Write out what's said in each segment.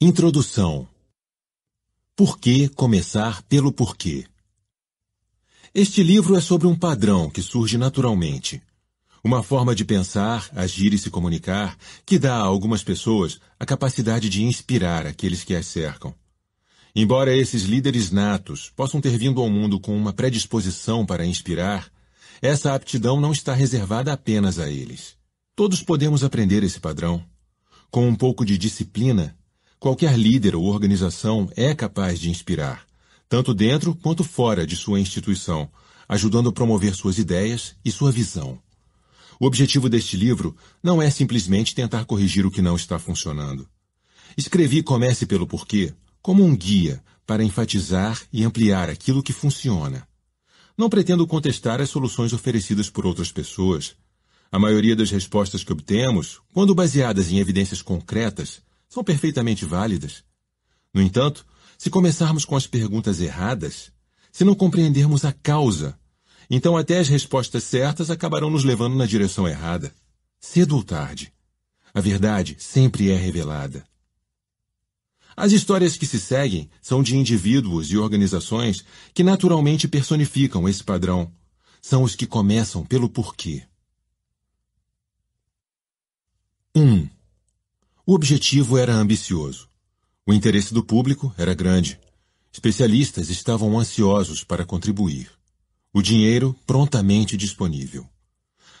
Introdução Por que começar pelo porquê? Este livro é sobre um padrão que surge naturalmente. Uma forma de pensar, agir e se comunicar que dá a algumas pessoas a capacidade de inspirar aqueles que as cercam. Embora esses líderes natos possam ter vindo ao mundo com uma predisposição para inspirar, essa aptidão não está reservada apenas a eles. Todos podemos aprender esse padrão. Com um pouco de disciplina, Qualquer líder ou organização é capaz de inspirar, tanto dentro quanto fora de sua instituição, ajudando a promover suas ideias e sua visão. O objetivo deste livro não é simplesmente tentar corrigir o que não está funcionando. Escrevi Comece pelo Porquê como um guia para enfatizar e ampliar aquilo que funciona. Não pretendo contestar as soluções oferecidas por outras pessoas. A maioria das respostas que obtemos, quando baseadas em evidências concretas, são perfeitamente válidas. No entanto, se começarmos com as perguntas erradas, se não compreendermos a causa, então até as respostas certas acabarão nos levando na direção errada. Cedo ou tarde, a verdade sempre é revelada. As histórias que se seguem são de indivíduos e organizações que naturalmente personificam esse padrão. São os que começam pelo porquê. 1. Um, o objetivo era ambicioso. O interesse do público era grande. Especialistas estavam ansiosos para contribuir. O dinheiro prontamente disponível.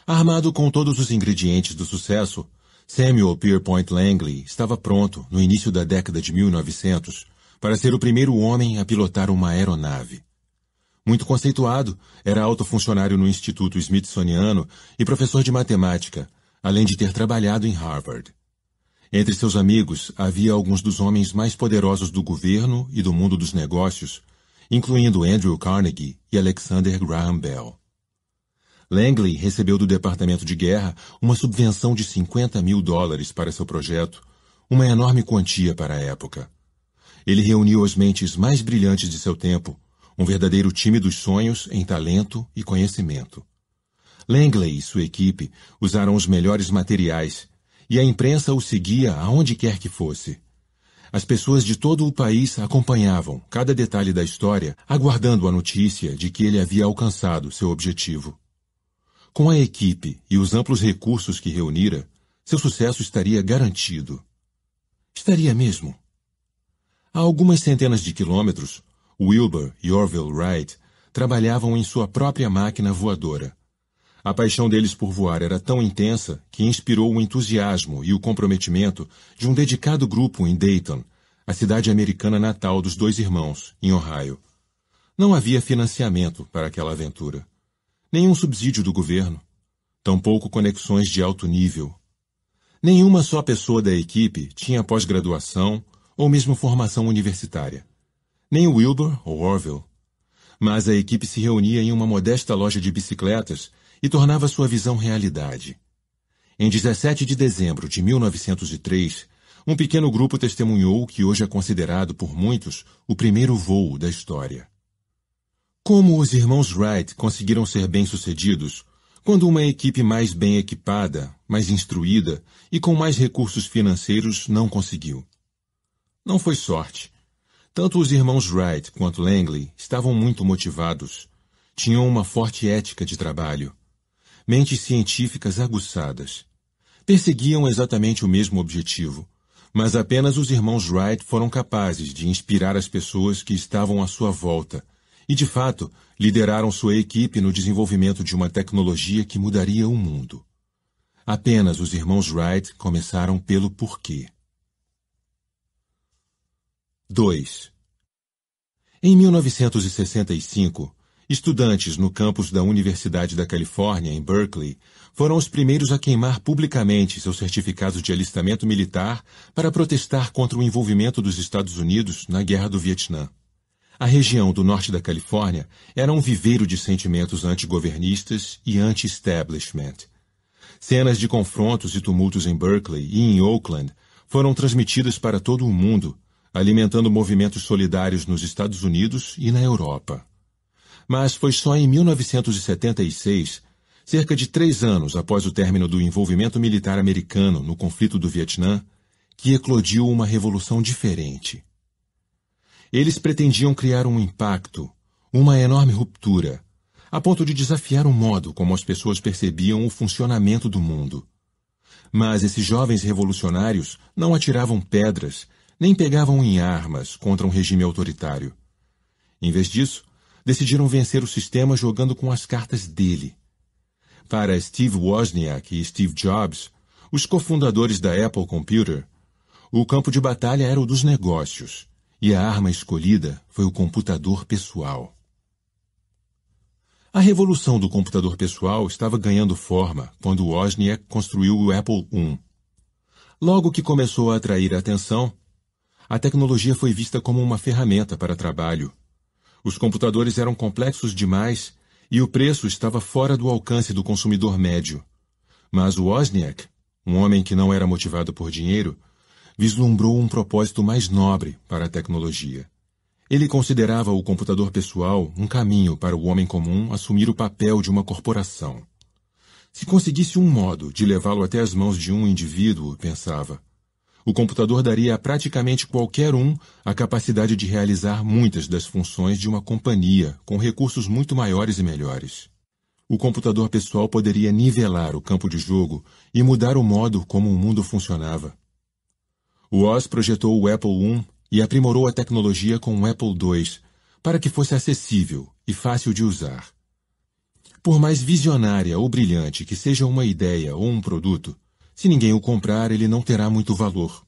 Armado com todos os ingredientes do sucesso, Samuel Pierpont Langley estava pronto, no início da década de 1900, para ser o primeiro homem a pilotar uma aeronave. Muito conceituado, era alto funcionário no Instituto Smithsoniano e professor de matemática, além de ter trabalhado em Harvard. Entre seus amigos havia alguns dos homens mais poderosos do governo e do mundo dos negócios, incluindo Andrew Carnegie e Alexander Graham Bell. Langley recebeu do Departamento de Guerra uma subvenção de 50 mil dólares para seu projeto, uma enorme quantia para a época. Ele reuniu as mentes mais brilhantes de seu tempo, um verdadeiro time dos sonhos em talento e conhecimento. Langley e sua equipe usaram os melhores materiais, e a imprensa o seguia aonde quer que fosse. As pessoas de todo o país acompanhavam cada detalhe da história, aguardando a notícia de que ele havia alcançado seu objetivo. Com a equipe e os amplos recursos que reunira, seu sucesso estaria garantido. Estaria mesmo. A algumas centenas de quilômetros, Wilbur e Orville Wright trabalhavam em sua própria máquina voadora, a paixão deles por voar era tão intensa que inspirou o entusiasmo e o comprometimento de um dedicado grupo em Dayton, a cidade americana natal dos dois irmãos, em Ohio. Não havia financiamento para aquela aventura. Nenhum subsídio do governo. Tampouco conexões de alto nível. Nenhuma só pessoa da equipe tinha pós-graduação ou mesmo formação universitária. Nem Wilbur ou Orville. Mas a equipe se reunia em uma modesta loja de bicicletas e tornava sua visão realidade. Em 17 de dezembro de 1903, um pequeno grupo testemunhou o que hoje é considerado por muitos o primeiro voo da história. Como os irmãos Wright conseguiram ser bem-sucedidos quando uma equipe mais bem equipada, mais instruída e com mais recursos financeiros não conseguiu? Não foi sorte. Tanto os irmãos Wright quanto Langley estavam muito motivados. Tinham uma forte ética de trabalho mentes científicas aguçadas. Perseguiam exatamente o mesmo objetivo, mas apenas os irmãos Wright foram capazes de inspirar as pessoas que estavam à sua volta e, de fato, lideraram sua equipe no desenvolvimento de uma tecnologia que mudaria o mundo. Apenas os irmãos Wright começaram pelo porquê. 2. Em 1965, Estudantes no campus da Universidade da Califórnia, em Berkeley, foram os primeiros a queimar publicamente seus certificados de alistamento militar para protestar contra o envolvimento dos Estados Unidos na Guerra do Vietnã. A região do norte da Califórnia era um viveiro de sentimentos antigovernistas e anti-establishment. Cenas de confrontos e tumultos em Berkeley e em Oakland foram transmitidas para todo o mundo, alimentando movimentos solidários nos Estados Unidos e na Europa. Mas foi só em 1976, cerca de três anos após o término do envolvimento militar americano no conflito do Vietnã, que eclodiu uma revolução diferente. Eles pretendiam criar um impacto, uma enorme ruptura, a ponto de desafiar o modo como as pessoas percebiam o funcionamento do mundo. Mas esses jovens revolucionários não atiravam pedras, nem pegavam em armas contra um regime autoritário. Em vez disso, decidiram vencer o sistema jogando com as cartas dele. Para Steve Wozniak e Steve Jobs, os cofundadores da Apple Computer, o campo de batalha era o dos negócios, e a arma escolhida foi o computador pessoal. A revolução do computador pessoal estava ganhando forma quando Wozniak construiu o Apple I. Logo que começou a atrair a atenção, a tecnologia foi vista como uma ferramenta para trabalho os computadores eram complexos demais e o preço estava fora do alcance do consumidor médio. Mas Wozniak, um homem que não era motivado por dinheiro, vislumbrou um propósito mais nobre para a tecnologia. Ele considerava o computador pessoal um caminho para o homem comum assumir o papel de uma corporação. Se conseguisse um modo de levá-lo até as mãos de um indivíduo, pensava, o computador daria a praticamente qualquer um a capacidade de realizar muitas das funções de uma companhia com recursos muito maiores e melhores. O computador pessoal poderia nivelar o campo de jogo e mudar o modo como o mundo funcionava. O Oz projetou o Apple I e aprimorou a tecnologia com o Apple II para que fosse acessível e fácil de usar. Por mais visionária ou brilhante que seja uma ideia ou um produto, se ninguém o comprar, ele não terá muito valor.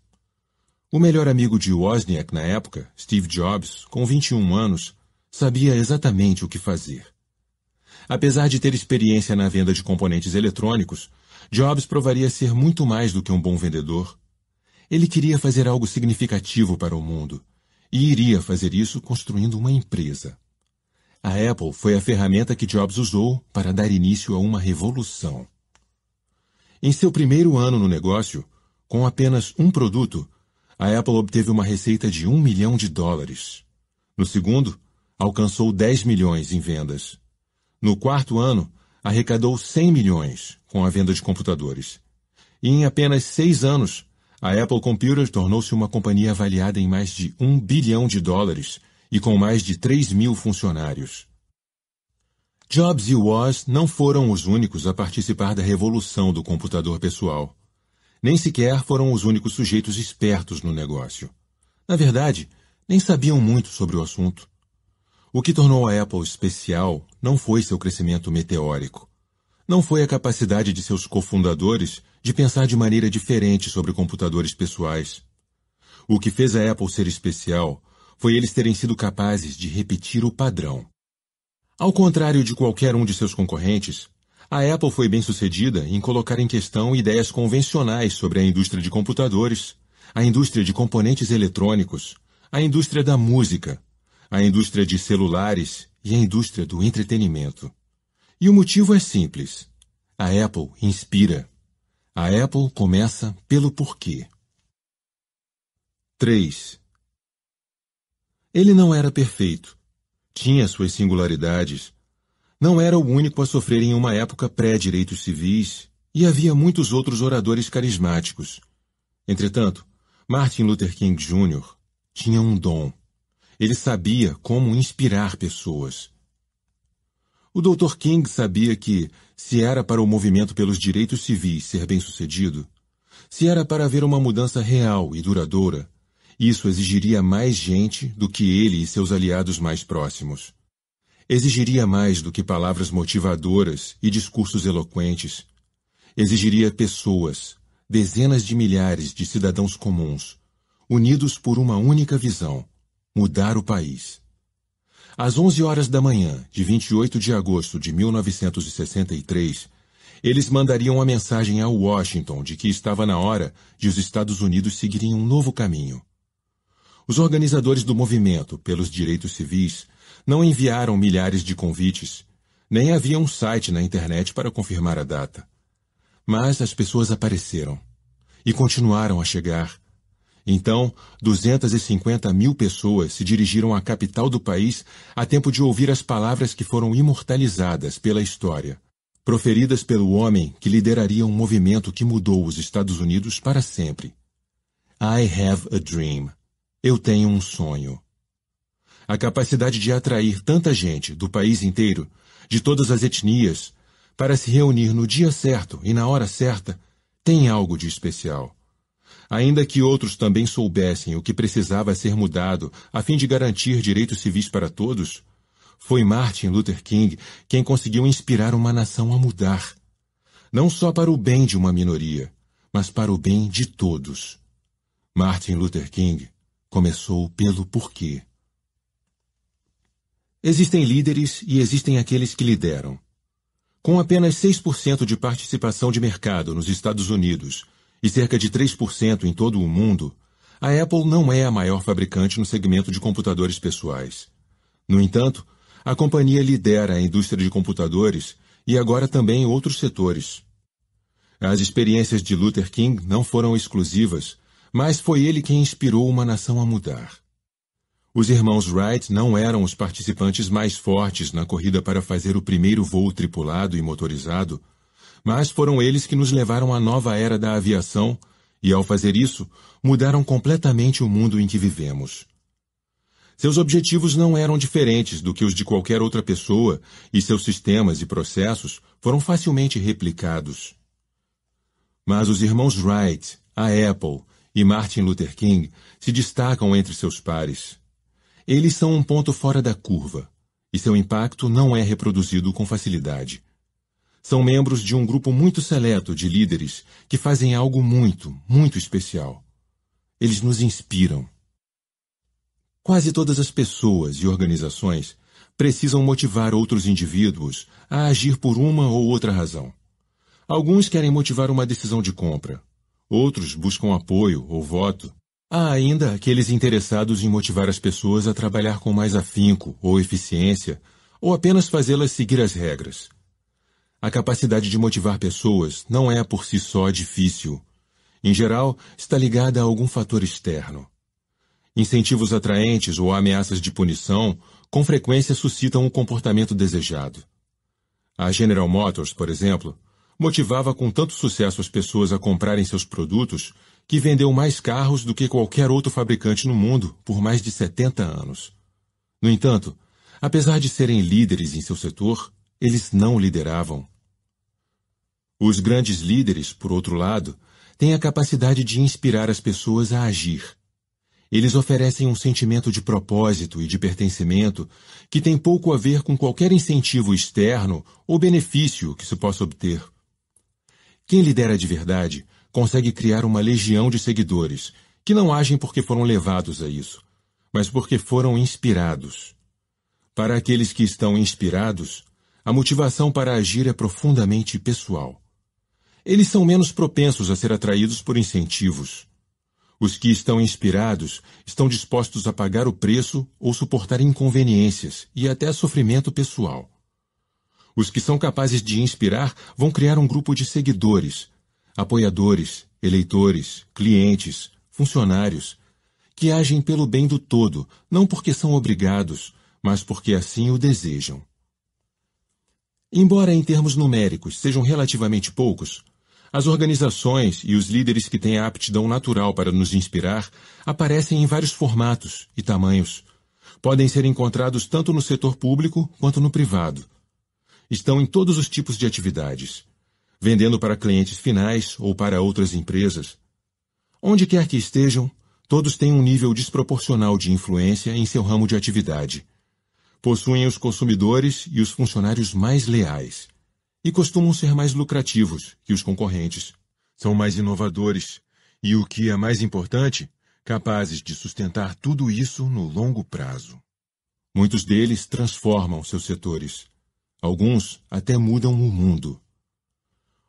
O melhor amigo de Wozniak na época, Steve Jobs, com 21 anos, sabia exatamente o que fazer. Apesar de ter experiência na venda de componentes eletrônicos, Jobs provaria ser muito mais do que um bom vendedor. Ele queria fazer algo significativo para o mundo e iria fazer isso construindo uma empresa. A Apple foi a ferramenta que Jobs usou para dar início a uma revolução. Em seu primeiro ano no negócio, com apenas um produto, a Apple obteve uma receita de 1 milhão de dólares. No segundo, alcançou 10 milhões em vendas. No quarto ano, arrecadou 100 milhões com a venda de computadores. E em apenas seis anos, a Apple Computer tornou-se uma companhia avaliada em mais de 1 bilhão de dólares e com mais de 3 mil funcionários. Jobs e Woz não foram os únicos a participar da revolução do computador pessoal. Nem sequer foram os únicos sujeitos espertos no negócio. Na verdade, nem sabiam muito sobre o assunto. O que tornou a Apple especial não foi seu crescimento meteórico. Não foi a capacidade de seus cofundadores de pensar de maneira diferente sobre computadores pessoais. O que fez a Apple ser especial foi eles terem sido capazes de repetir o padrão. Ao contrário de qualquer um de seus concorrentes, a Apple foi bem sucedida em colocar em questão ideias convencionais sobre a indústria de computadores, a indústria de componentes eletrônicos, a indústria da música, a indústria de celulares e a indústria do entretenimento. E o motivo é simples. A Apple inspira. A Apple começa pelo porquê. 3. Ele não era perfeito, tinha suas singularidades. Não era o único a sofrer em uma época pré-direitos civis, e havia muitos outros oradores carismáticos. Entretanto, Martin Luther King Jr. tinha um dom. Ele sabia como inspirar pessoas. O Dr. King sabia que, se era para o movimento pelos direitos civis ser bem-sucedido, se era para haver uma mudança real e duradoura, isso exigiria mais gente do que ele e seus aliados mais próximos. Exigiria mais do que palavras motivadoras e discursos eloquentes. Exigiria pessoas, dezenas de milhares de cidadãos comuns, unidos por uma única visão: mudar o país. Às 11 horas da manhã de 28 de agosto de 1963, eles mandariam a mensagem a Washington de que estava na hora de os Estados Unidos seguirem um novo caminho. Os organizadores do movimento pelos direitos civis não enviaram milhares de convites, nem havia um site na internet para confirmar a data. Mas as pessoas apareceram e continuaram a chegar. Então, 250 mil pessoas se dirigiram à capital do país a tempo de ouvir as palavras que foram imortalizadas pela história, proferidas pelo homem que lideraria um movimento que mudou os Estados Unidos para sempre. I have a dream. Eu tenho um sonho. A capacidade de atrair tanta gente do país inteiro, de todas as etnias, para se reunir no dia certo e na hora certa, tem algo de especial. Ainda que outros também soubessem o que precisava ser mudado a fim de garantir direitos civis para todos, foi Martin Luther King quem conseguiu inspirar uma nação a mudar. Não só para o bem de uma minoria, mas para o bem de todos. Martin Luther King Começou pelo porquê. Existem líderes e existem aqueles que lideram. Com apenas 6% de participação de mercado nos Estados Unidos e cerca de 3% em todo o mundo, a Apple não é a maior fabricante no segmento de computadores pessoais. No entanto, a companhia lidera a indústria de computadores e agora também outros setores. As experiências de Luther King não foram exclusivas mas foi ele quem inspirou uma nação a mudar. Os irmãos Wright não eram os participantes mais fortes na corrida para fazer o primeiro voo tripulado e motorizado, mas foram eles que nos levaram à nova era da aviação e, ao fazer isso, mudaram completamente o mundo em que vivemos. Seus objetivos não eram diferentes do que os de qualquer outra pessoa e seus sistemas e processos foram facilmente replicados. Mas os irmãos Wright, a Apple e Martin Luther King se destacam entre seus pares. Eles são um ponto fora da curva, e seu impacto não é reproduzido com facilidade. São membros de um grupo muito seleto de líderes que fazem algo muito, muito especial. Eles nos inspiram. Quase todas as pessoas e organizações precisam motivar outros indivíduos a agir por uma ou outra razão. Alguns querem motivar uma decisão de compra, Outros buscam apoio ou voto. Há ainda aqueles interessados em motivar as pessoas a trabalhar com mais afinco ou eficiência, ou apenas fazê-las seguir as regras. A capacidade de motivar pessoas não é por si só difícil. Em geral, está ligada a algum fator externo. Incentivos atraentes ou ameaças de punição com frequência suscitam o comportamento desejado. A General Motors, por exemplo, motivava com tanto sucesso as pessoas a comprarem seus produtos que vendeu mais carros do que qualquer outro fabricante no mundo por mais de 70 anos. No entanto, apesar de serem líderes em seu setor, eles não lideravam. Os grandes líderes, por outro lado, têm a capacidade de inspirar as pessoas a agir. Eles oferecem um sentimento de propósito e de pertencimento que tem pouco a ver com qualquer incentivo externo ou benefício que se possa obter. Quem lidera de verdade consegue criar uma legião de seguidores que não agem porque foram levados a isso, mas porque foram inspirados. Para aqueles que estão inspirados, a motivação para agir é profundamente pessoal. Eles são menos propensos a ser atraídos por incentivos. Os que estão inspirados estão dispostos a pagar o preço ou suportar inconveniências e até sofrimento pessoal. Os que são capazes de inspirar vão criar um grupo de seguidores, apoiadores, eleitores, clientes, funcionários, que agem pelo bem do todo, não porque são obrigados, mas porque assim o desejam. Embora em termos numéricos sejam relativamente poucos, as organizações e os líderes que têm a aptidão natural para nos inspirar aparecem em vários formatos e tamanhos. Podem ser encontrados tanto no setor público quanto no privado estão em todos os tipos de atividades, vendendo para clientes finais ou para outras empresas. Onde quer que estejam, todos têm um nível desproporcional de influência em seu ramo de atividade. Possuem os consumidores e os funcionários mais leais. E costumam ser mais lucrativos que os concorrentes. São mais inovadores e, o que é mais importante, capazes de sustentar tudo isso no longo prazo. Muitos deles transformam seus setores, Alguns até mudam o mundo.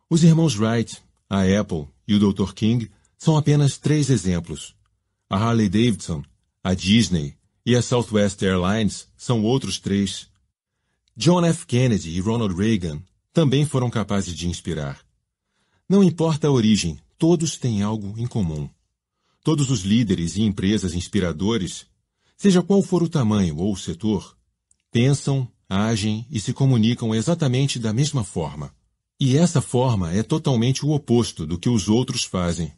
Os irmãos Wright, a Apple e o Dr. King são apenas três exemplos. A Harley Davidson, a Disney e a Southwest Airlines são outros três. John F. Kennedy e Ronald Reagan também foram capazes de inspirar. Não importa a origem, todos têm algo em comum. Todos os líderes e empresas inspiradores, seja qual for o tamanho ou o setor, pensam, agem e se comunicam exatamente da mesma forma. E essa forma é totalmente o oposto do que os outros fazem.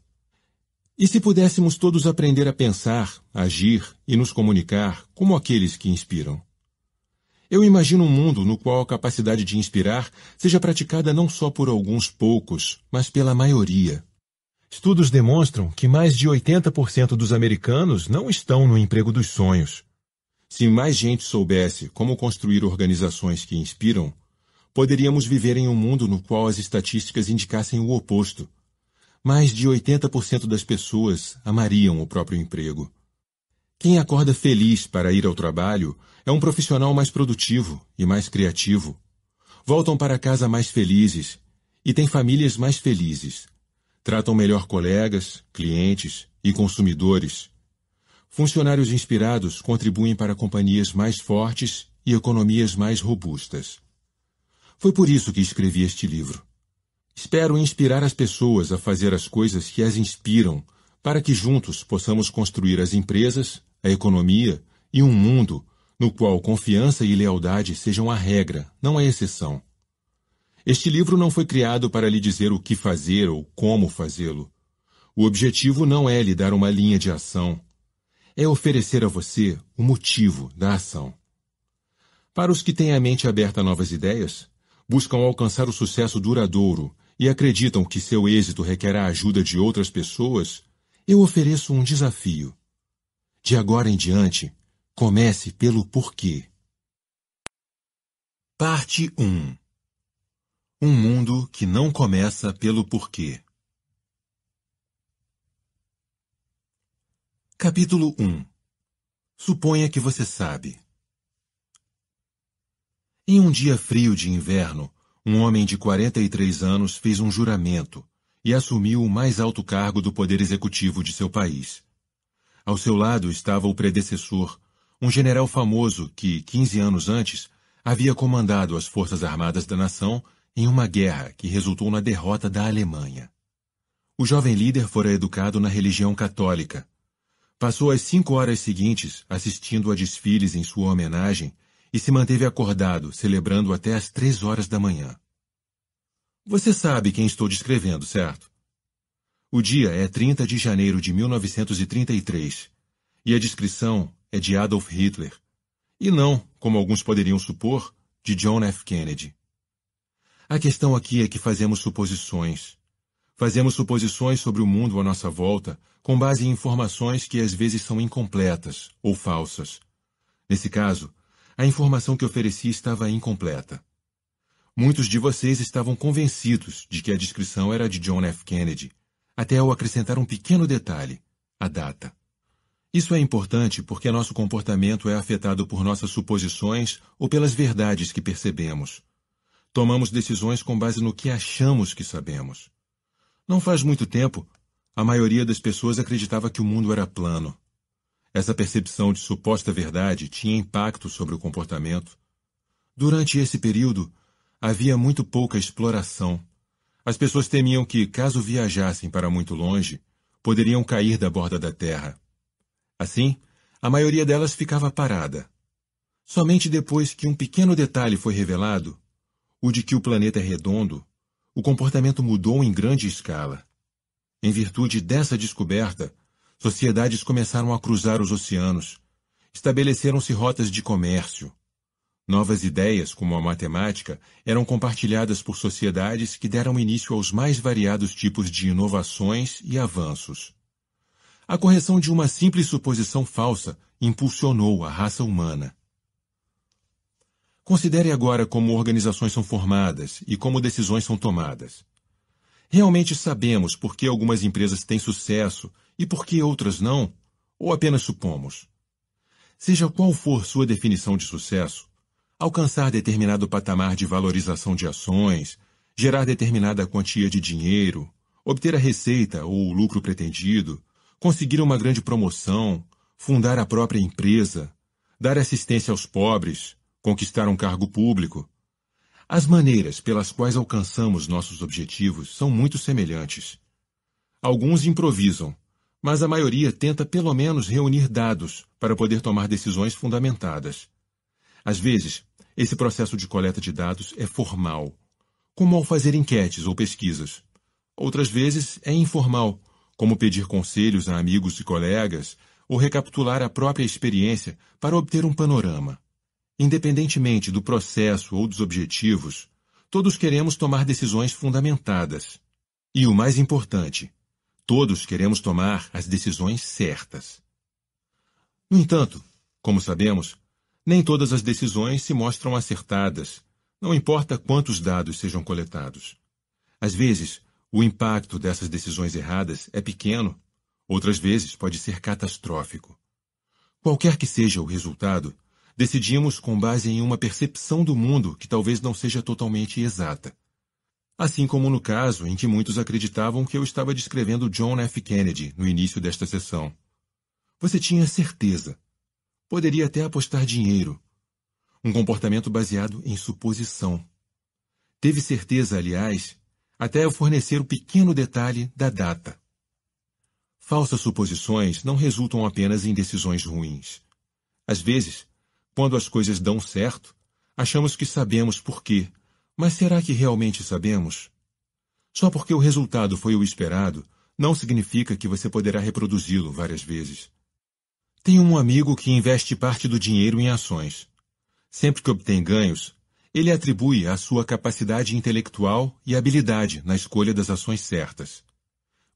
E se pudéssemos todos aprender a pensar, agir e nos comunicar como aqueles que inspiram? Eu imagino um mundo no qual a capacidade de inspirar seja praticada não só por alguns poucos, mas pela maioria. Estudos demonstram que mais de 80% dos americanos não estão no emprego dos sonhos. Se mais gente soubesse como construir organizações que inspiram, poderíamos viver em um mundo no qual as estatísticas indicassem o oposto. Mais de 80% das pessoas amariam o próprio emprego. Quem acorda feliz para ir ao trabalho é um profissional mais produtivo e mais criativo. Voltam para casa mais felizes e têm famílias mais felizes. Tratam melhor colegas, clientes e consumidores. Funcionários inspirados contribuem para companhias mais fortes e economias mais robustas. Foi por isso que escrevi este livro. Espero inspirar as pessoas a fazer as coisas que as inspiram, para que juntos possamos construir as empresas, a economia e um mundo no qual confiança e lealdade sejam a regra, não a exceção. Este livro não foi criado para lhe dizer o que fazer ou como fazê-lo. O objetivo não é lhe dar uma linha de ação, é oferecer a você o motivo da ação. Para os que têm a mente aberta a novas ideias, buscam alcançar o sucesso duradouro e acreditam que seu êxito requer a ajuda de outras pessoas, eu ofereço um desafio. De agora em diante, comece pelo porquê. Parte 1 Um mundo que não começa pelo porquê. Capítulo 1 hum. Suponha que você sabe. Em um dia frio de inverno, um homem de 43 anos fez um juramento e assumiu o mais alto cargo do poder executivo de seu país. Ao seu lado estava o predecessor, um general famoso que, 15 anos antes, havia comandado as forças armadas da nação em uma guerra que resultou na derrota da Alemanha. O jovem líder fora educado na religião católica Passou as cinco horas seguintes assistindo a desfiles em sua homenagem e se manteve acordado, celebrando até as três horas da manhã. Você sabe quem estou descrevendo, certo? O dia é 30 de janeiro de 1933 e a descrição é de Adolf Hitler, e não, como alguns poderiam supor, de John F. Kennedy. A questão aqui é que fazemos suposições Fazemos suposições sobre o mundo à nossa volta com base em informações que às vezes são incompletas ou falsas. Nesse caso, a informação que ofereci estava incompleta. Muitos de vocês estavam convencidos de que a descrição era de John F. Kennedy, até eu acrescentar um pequeno detalhe: a data. Isso é importante porque nosso comportamento é afetado por nossas suposições ou pelas verdades que percebemos. Tomamos decisões com base no que achamos que sabemos. Não faz muito tempo, a maioria das pessoas acreditava que o mundo era plano. Essa percepção de suposta verdade tinha impacto sobre o comportamento. Durante esse período, havia muito pouca exploração. As pessoas temiam que, caso viajassem para muito longe, poderiam cair da borda da Terra. Assim, a maioria delas ficava parada. Somente depois que um pequeno detalhe foi revelado, o de que o planeta é redondo, o comportamento mudou em grande escala. Em virtude dessa descoberta, sociedades começaram a cruzar os oceanos, estabeleceram-se rotas de comércio. Novas ideias, como a matemática, eram compartilhadas por sociedades que deram início aos mais variados tipos de inovações e avanços. A correção de uma simples suposição falsa impulsionou a raça humana. Considere agora como organizações são formadas e como decisões são tomadas. Realmente sabemos por que algumas empresas têm sucesso e por que outras não? Ou apenas supomos? Seja qual for sua definição de sucesso, alcançar determinado patamar de valorização de ações, gerar determinada quantia de dinheiro, obter a receita ou o lucro pretendido, conseguir uma grande promoção, fundar a própria empresa, dar assistência aos pobres, conquistar um cargo público. As maneiras pelas quais alcançamos nossos objetivos são muito semelhantes. Alguns improvisam, mas a maioria tenta pelo menos reunir dados para poder tomar decisões fundamentadas. Às vezes, esse processo de coleta de dados é formal, como ao fazer enquetes ou pesquisas. Outras vezes é informal, como pedir conselhos a amigos e colegas ou recapitular a própria experiência para obter um panorama. Independentemente do processo ou dos objetivos, todos queremos tomar decisões fundamentadas. E o mais importante, todos queremos tomar as decisões certas. No entanto, como sabemos, nem todas as decisões se mostram acertadas, não importa quantos dados sejam coletados. Às vezes, o impacto dessas decisões erradas é pequeno, outras vezes pode ser catastrófico. Qualquer que seja o resultado, Decidimos com base em uma percepção do mundo que talvez não seja totalmente exata. Assim como no caso em que muitos acreditavam que eu estava descrevendo John F. Kennedy no início desta sessão. Você tinha certeza. Poderia até apostar dinheiro. Um comportamento baseado em suposição. Teve certeza, aliás, até eu fornecer o pequeno detalhe da data. Falsas suposições não resultam apenas em decisões ruins. Às vezes, quando as coisas dão certo, achamos que sabemos por quê, mas será que realmente sabemos? Só porque o resultado foi o esperado, não significa que você poderá reproduzi-lo várias vezes. Tenho um amigo que investe parte do dinheiro em ações. Sempre que obtém ganhos, ele atribui à sua capacidade intelectual e habilidade na escolha das ações certas.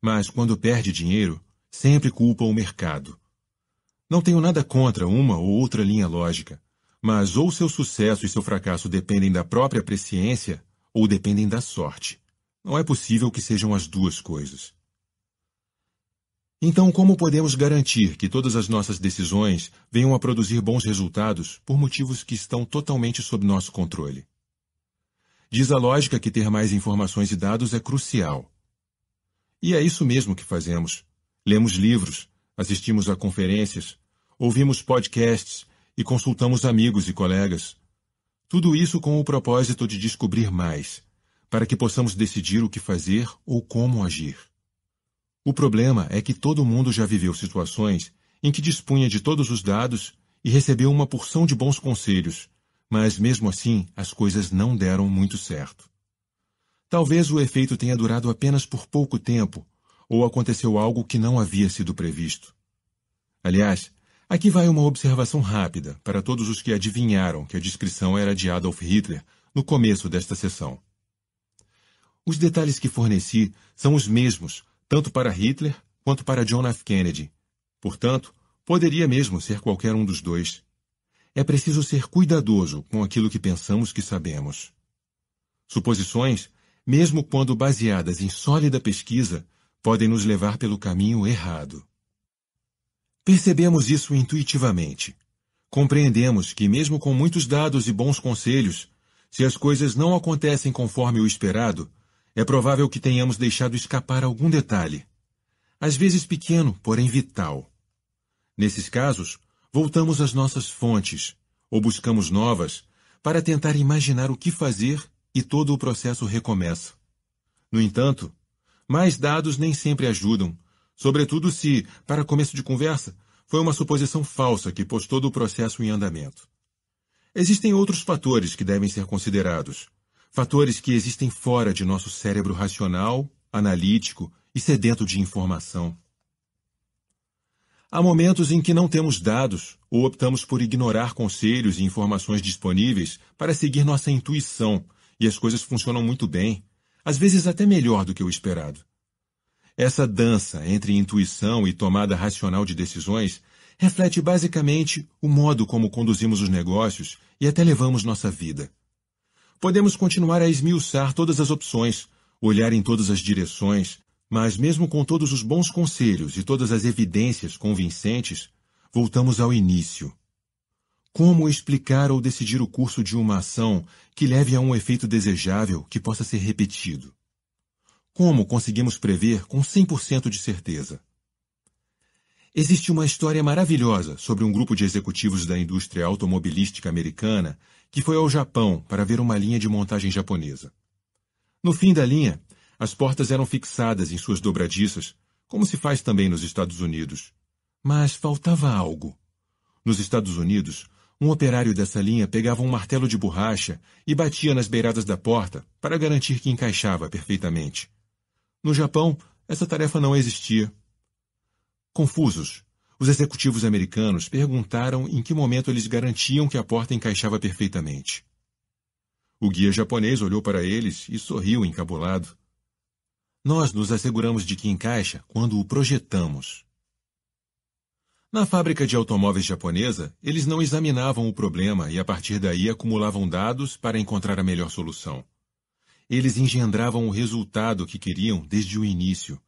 Mas quando perde dinheiro, sempre culpa o mercado. Não tenho nada contra uma ou outra linha lógica, mas ou seu sucesso e seu fracasso dependem da própria presciência ou dependem da sorte. Não é possível que sejam as duas coisas. Então, como podemos garantir que todas as nossas decisões venham a produzir bons resultados por motivos que estão totalmente sob nosso controle? Diz a lógica que ter mais informações e dados é crucial. E é isso mesmo que fazemos. Lemos livros, Assistimos a conferências, ouvimos podcasts e consultamos amigos e colegas. Tudo isso com o propósito de descobrir mais, para que possamos decidir o que fazer ou como agir. O problema é que todo mundo já viveu situações em que dispunha de todos os dados e recebeu uma porção de bons conselhos, mas mesmo assim as coisas não deram muito certo. Talvez o efeito tenha durado apenas por pouco tempo ou aconteceu algo que não havia sido previsto. Aliás, aqui vai uma observação rápida para todos os que adivinharam que a descrição era de Adolf Hitler no começo desta sessão. Os detalhes que forneci são os mesmos tanto para Hitler quanto para John F. Kennedy. Portanto, poderia mesmo ser qualquer um dos dois. É preciso ser cuidadoso com aquilo que pensamos que sabemos. Suposições, mesmo quando baseadas em sólida pesquisa, podem nos levar pelo caminho errado. Percebemos isso intuitivamente. Compreendemos que, mesmo com muitos dados e bons conselhos, se as coisas não acontecem conforme o esperado, é provável que tenhamos deixado escapar algum detalhe. Às vezes pequeno, porém vital. Nesses casos, voltamos às nossas fontes, ou buscamos novas, para tentar imaginar o que fazer e todo o processo recomeça. No entanto, mais dados nem sempre ajudam, sobretudo se, para começo de conversa, foi uma suposição falsa que pôs todo o processo em andamento. Existem outros fatores que devem ser considerados, fatores que existem fora de nosso cérebro racional, analítico e sedento de informação. Há momentos em que não temos dados ou optamos por ignorar conselhos e informações disponíveis para seguir nossa intuição, e as coisas funcionam muito bem às vezes até melhor do que o esperado. Essa dança entre intuição e tomada racional de decisões reflete basicamente o modo como conduzimos os negócios e até levamos nossa vida. Podemos continuar a esmiuçar todas as opções, olhar em todas as direções, mas mesmo com todos os bons conselhos e todas as evidências convincentes, voltamos ao início, como explicar ou decidir o curso de uma ação que leve a um efeito desejável que possa ser repetido? Como conseguimos prever com 100% de certeza? Existe uma história maravilhosa sobre um grupo de executivos da indústria automobilística americana que foi ao Japão para ver uma linha de montagem japonesa. No fim da linha, as portas eram fixadas em suas dobradiças, como se faz também nos Estados Unidos. Mas faltava algo. Nos Estados Unidos, um operário dessa linha pegava um martelo de borracha e batia nas beiradas da porta para garantir que encaixava perfeitamente. No Japão, essa tarefa não existia. Confusos, os executivos americanos perguntaram em que momento eles garantiam que a porta encaixava perfeitamente. O guia japonês olhou para eles e sorriu encabulado. Nós nos asseguramos de que encaixa quando o projetamos. Na fábrica de automóveis japonesa, eles não examinavam o problema e a partir daí acumulavam dados para encontrar a melhor solução. Eles engendravam o resultado que queriam desde o início.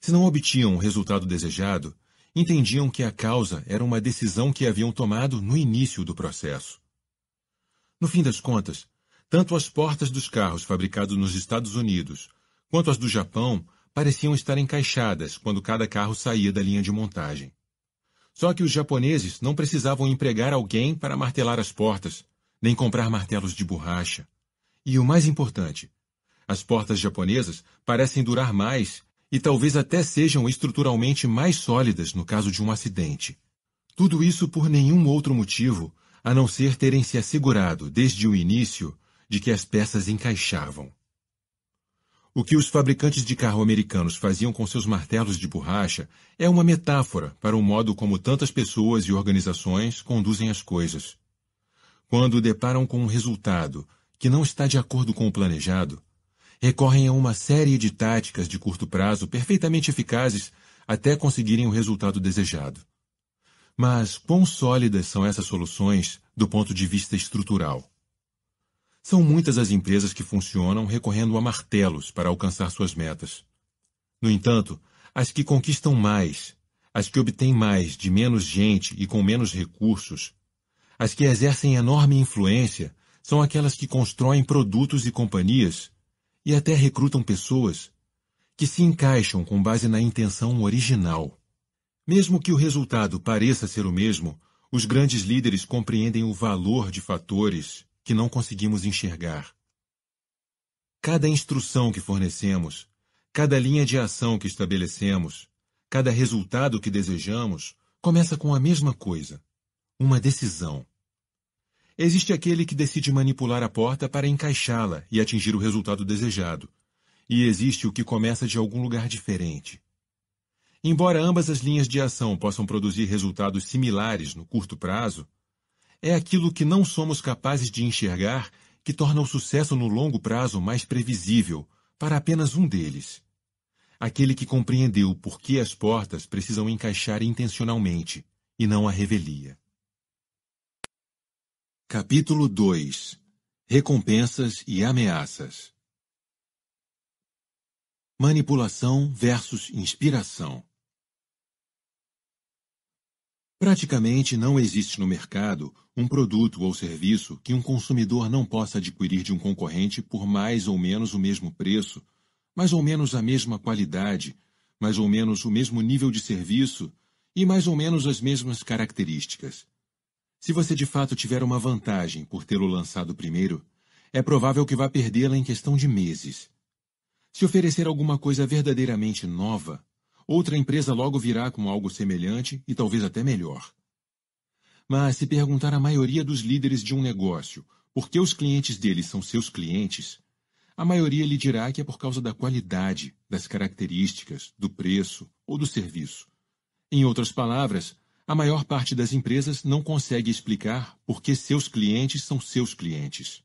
Se não obtinham o resultado desejado, entendiam que a causa era uma decisão que haviam tomado no início do processo. No fim das contas, tanto as portas dos carros fabricados nos Estados Unidos quanto as do Japão pareciam estar encaixadas quando cada carro saía da linha de montagem. Só que os japoneses não precisavam empregar alguém para martelar as portas, nem comprar martelos de borracha. E o mais importante, as portas japonesas parecem durar mais e talvez até sejam estruturalmente mais sólidas no caso de um acidente. Tudo isso por nenhum outro motivo a não ser terem se assegurado desde o início de que as peças encaixavam. O que os fabricantes de carro americanos faziam com seus martelos de borracha é uma metáfora para o modo como tantas pessoas e organizações conduzem as coisas. Quando deparam com um resultado que não está de acordo com o planejado, recorrem a uma série de táticas de curto prazo perfeitamente eficazes até conseguirem o resultado desejado. Mas quão sólidas são essas soluções do ponto de vista estrutural? São muitas as empresas que funcionam recorrendo a martelos para alcançar suas metas. No entanto, as que conquistam mais, as que obtêm mais de menos gente e com menos recursos, as que exercem enorme influência, são aquelas que constroem produtos e companhias e até recrutam pessoas que se encaixam com base na intenção original. Mesmo que o resultado pareça ser o mesmo, os grandes líderes compreendem o valor de fatores que não conseguimos enxergar. Cada instrução que fornecemos, cada linha de ação que estabelecemos, cada resultado que desejamos, começa com a mesma coisa: uma decisão. Existe aquele que decide manipular a porta para encaixá-la e atingir o resultado desejado, e existe o que começa de algum lugar diferente. Embora ambas as linhas de ação possam produzir resultados similares no curto prazo, é aquilo que não somos capazes de enxergar que torna o sucesso no longo prazo mais previsível para apenas um deles. Aquele que compreendeu por que as portas precisam encaixar intencionalmente e não a revelia. Capítulo 2 Recompensas e ameaças Manipulação versus inspiração Praticamente não existe no mercado um produto ou serviço que um consumidor não possa adquirir de um concorrente por mais ou menos o mesmo preço, mais ou menos a mesma qualidade, mais ou menos o mesmo nível de serviço e mais ou menos as mesmas características. Se você de fato tiver uma vantagem por tê-lo lançado primeiro, é provável que vá perdê-la em questão de meses. Se oferecer alguma coisa verdadeiramente nova, Outra empresa logo virá com algo semelhante e talvez até melhor. Mas se perguntar à maioria dos líderes de um negócio por que os clientes deles são seus clientes, a maioria lhe dirá que é por causa da qualidade, das características, do preço ou do serviço. Em outras palavras, a maior parte das empresas não consegue explicar por que seus clientes são seus clientes.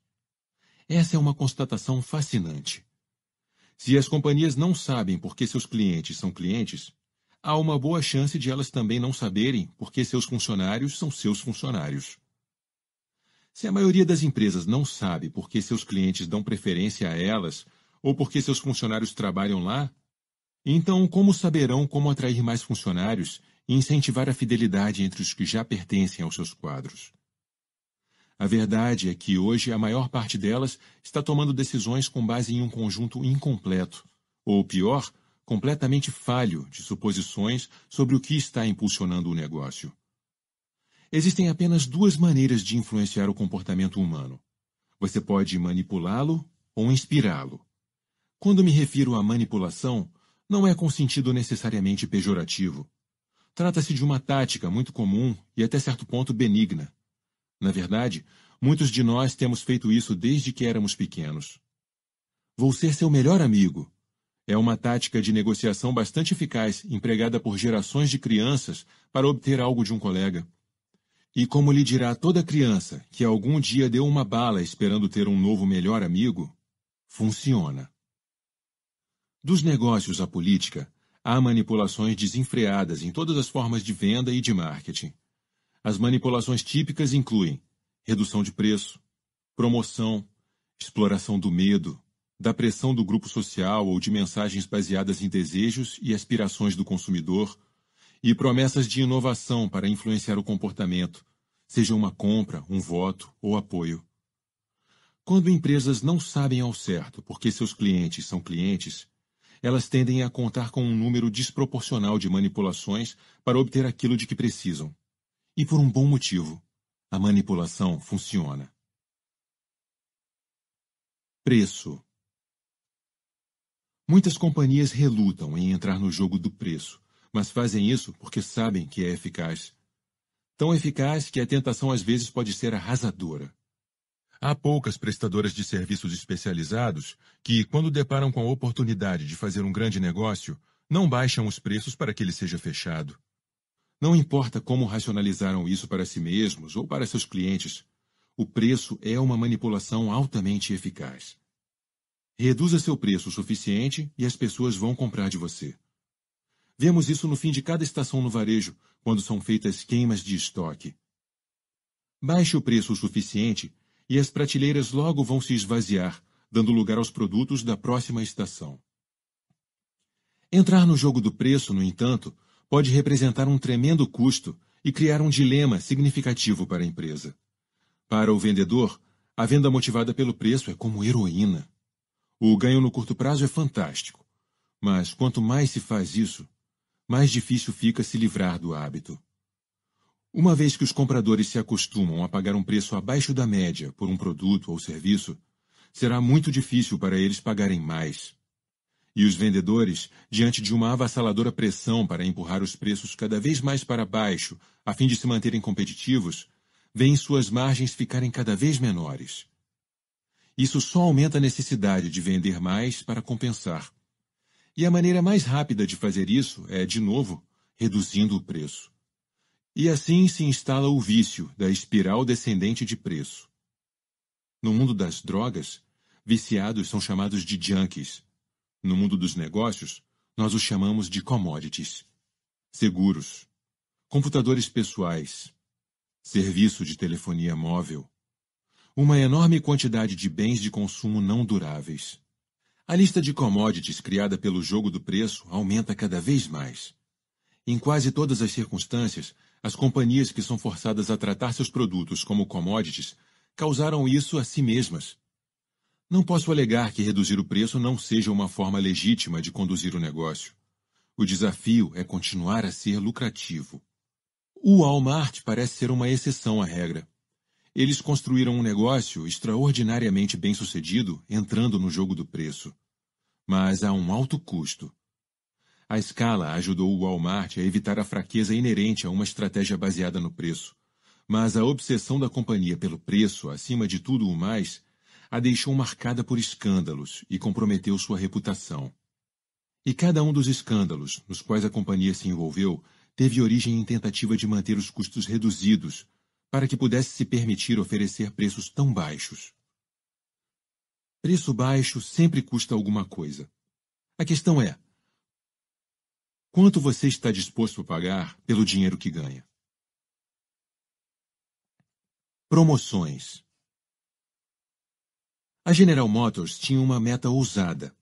Essa é uma constatação fascinante. Se as companhias não sabem porque seus clientes são clientes, há uma boa chance de elas também não saberem porque seus funcionários são seus funcionários. Se a maioria das empresas não sabe porque seus clientes dão preferência a elas ou porque seus funcionários trabalham lá, então como saberão como atrair mais funcionários e incentivar a fidelidade entre os que já pertencem aos seus quadros? A verdade é que hoje a maior parte delas está tomando decisões com base em um conjunto incompleto, ou pior, completamente falho de suposições sobre o que está impulsionando o negócio. Existem apenas duas maneiras de influenciar o comportamento humano. Você pode manipulá-lo ou inspirá-lo. Quando me refiro à manipulação, não é com sentido necessariamente pejorativo. Trata-se de uma tática muito comum e até certo ponto benigna na verdade, muitos de nós temos feito isso desde que éramos pequenos. Vou ser seu melhor amigo. É uma tática de negociação bastante eficaz empregada por gerações de crianças para obter algo de um colega. E como lhe dirá toda criança que algum dia deu uma bala esperando ter um novo melhor amigo, funciona. Dos negócios à política, há manipulações desenfreadas em todas as formas de venda e de marketing. As manipulações típicas incluem redução de preço, promoção, exploração do medo, da pressão do grupo social ou de mensagens baseadas em desejos e aspirações do consumidor, e promessas de inovação para influenciar o comportamento, seja uma compra, um voto ou apoio. Quando empresas não sabem ao certo porque seus clientes são clientes, elas tendem a contar com um número desproporcional de manipulações para obter aquilo de que precisam. E por um bom motivo. A manipulação funciona. Preço. Muitas companhias relutam em entrar no jogo do preço, mas fazem isso porque sabem que é eficaz. Tão eficaz que a tentação às vezes pode ser arrasadora. Há poucas prestadoras de serviços especializados que, quando deparam com a oportunidade de fazer um grande negócio, não baixam os preços para que ele seja fechado. Não importa como racionalizaram isso para si mesmos ou para seus clientes, o preço é uma manipulação altamente eficaz. Reduza seu preço o suficiente e as pessoas vão comprar de você. Vemos isso no fim de cada estação no varejo, quando são feitas queimas de estoque. Baixe o preço o suficiente e as prateleiras logo vão se esvaziar, dando lugar aos produtos da próxima estação. Entrar no jogo do preço, no entanto, pode representar um tremendo custo e criar um dilema significativo para a empresa. Para o vendedor, a venda motivada pelo preço é como heroína. O ganho no curto prazo é fantástico, mas quanto mais se faz isso, mais difícil fica se livrar do hábito. Uma vez que os compradores se acostumam a pagar um preço abaixo da média por um produto ou serviço, será muito difícil para eles pagarem mais e os vendedores diante de uma avassaladora pressão para empurrar os preços cada vez mais para baixo, a fim de se manterem competitivos, veem suas margens ficarem cada vez menores. Isso só aumenta a necessidade de vender mais para compensar. E a maneira mais rápida de fazer isso é, de novo, reduzindo o preço. E assim se instala o vício da espiral descendente de preço. No mundo das drogas, viciados são chamados de junkies, no mundo dos negócios, nós os chamamos de commodities, seguros, computadores pessoais, serviço de telefonia móvel, uma enorme quantidade de bens de consumo não duráveis. A lista de commodities criada pelo jogo do preço aumenta cada vez mais. Em quase todas as circunstâncias, as companhias que são forçadas a tratar seus produtos como commodities causaram isso a si mesmas não posso alegar que reduzir o preço não seja uma forma legítima de conduzir o negócio. O desafio é continuar a ser lucrativo. O Walmart parece ser uma exceção à regra. Eles construíram um negócio extraordinariamente bem sucedido entrando no jogo do preço. Mas a um alto custo. A escala ajudou o Walmart a evitar a fraqueza inerente a uma estratégia baseada no preço. Mas a obsessão da companhia pelo preço, acima de tudo o mais, a deixou marcada por escândalos e comprometeu sua reputação. E cada um dos escândalos nos quais a companhia se envolveu teve origem em tentativa de manter os custos reduzidos para que pudesse se permitir oferecer preços tão baixos. Preço baixo sempre custa alguma coisa. A questão é: quanto você está disposto a pagar pelo dinheiro que ganha? Promoções a General Motors tinha uma meta ousada: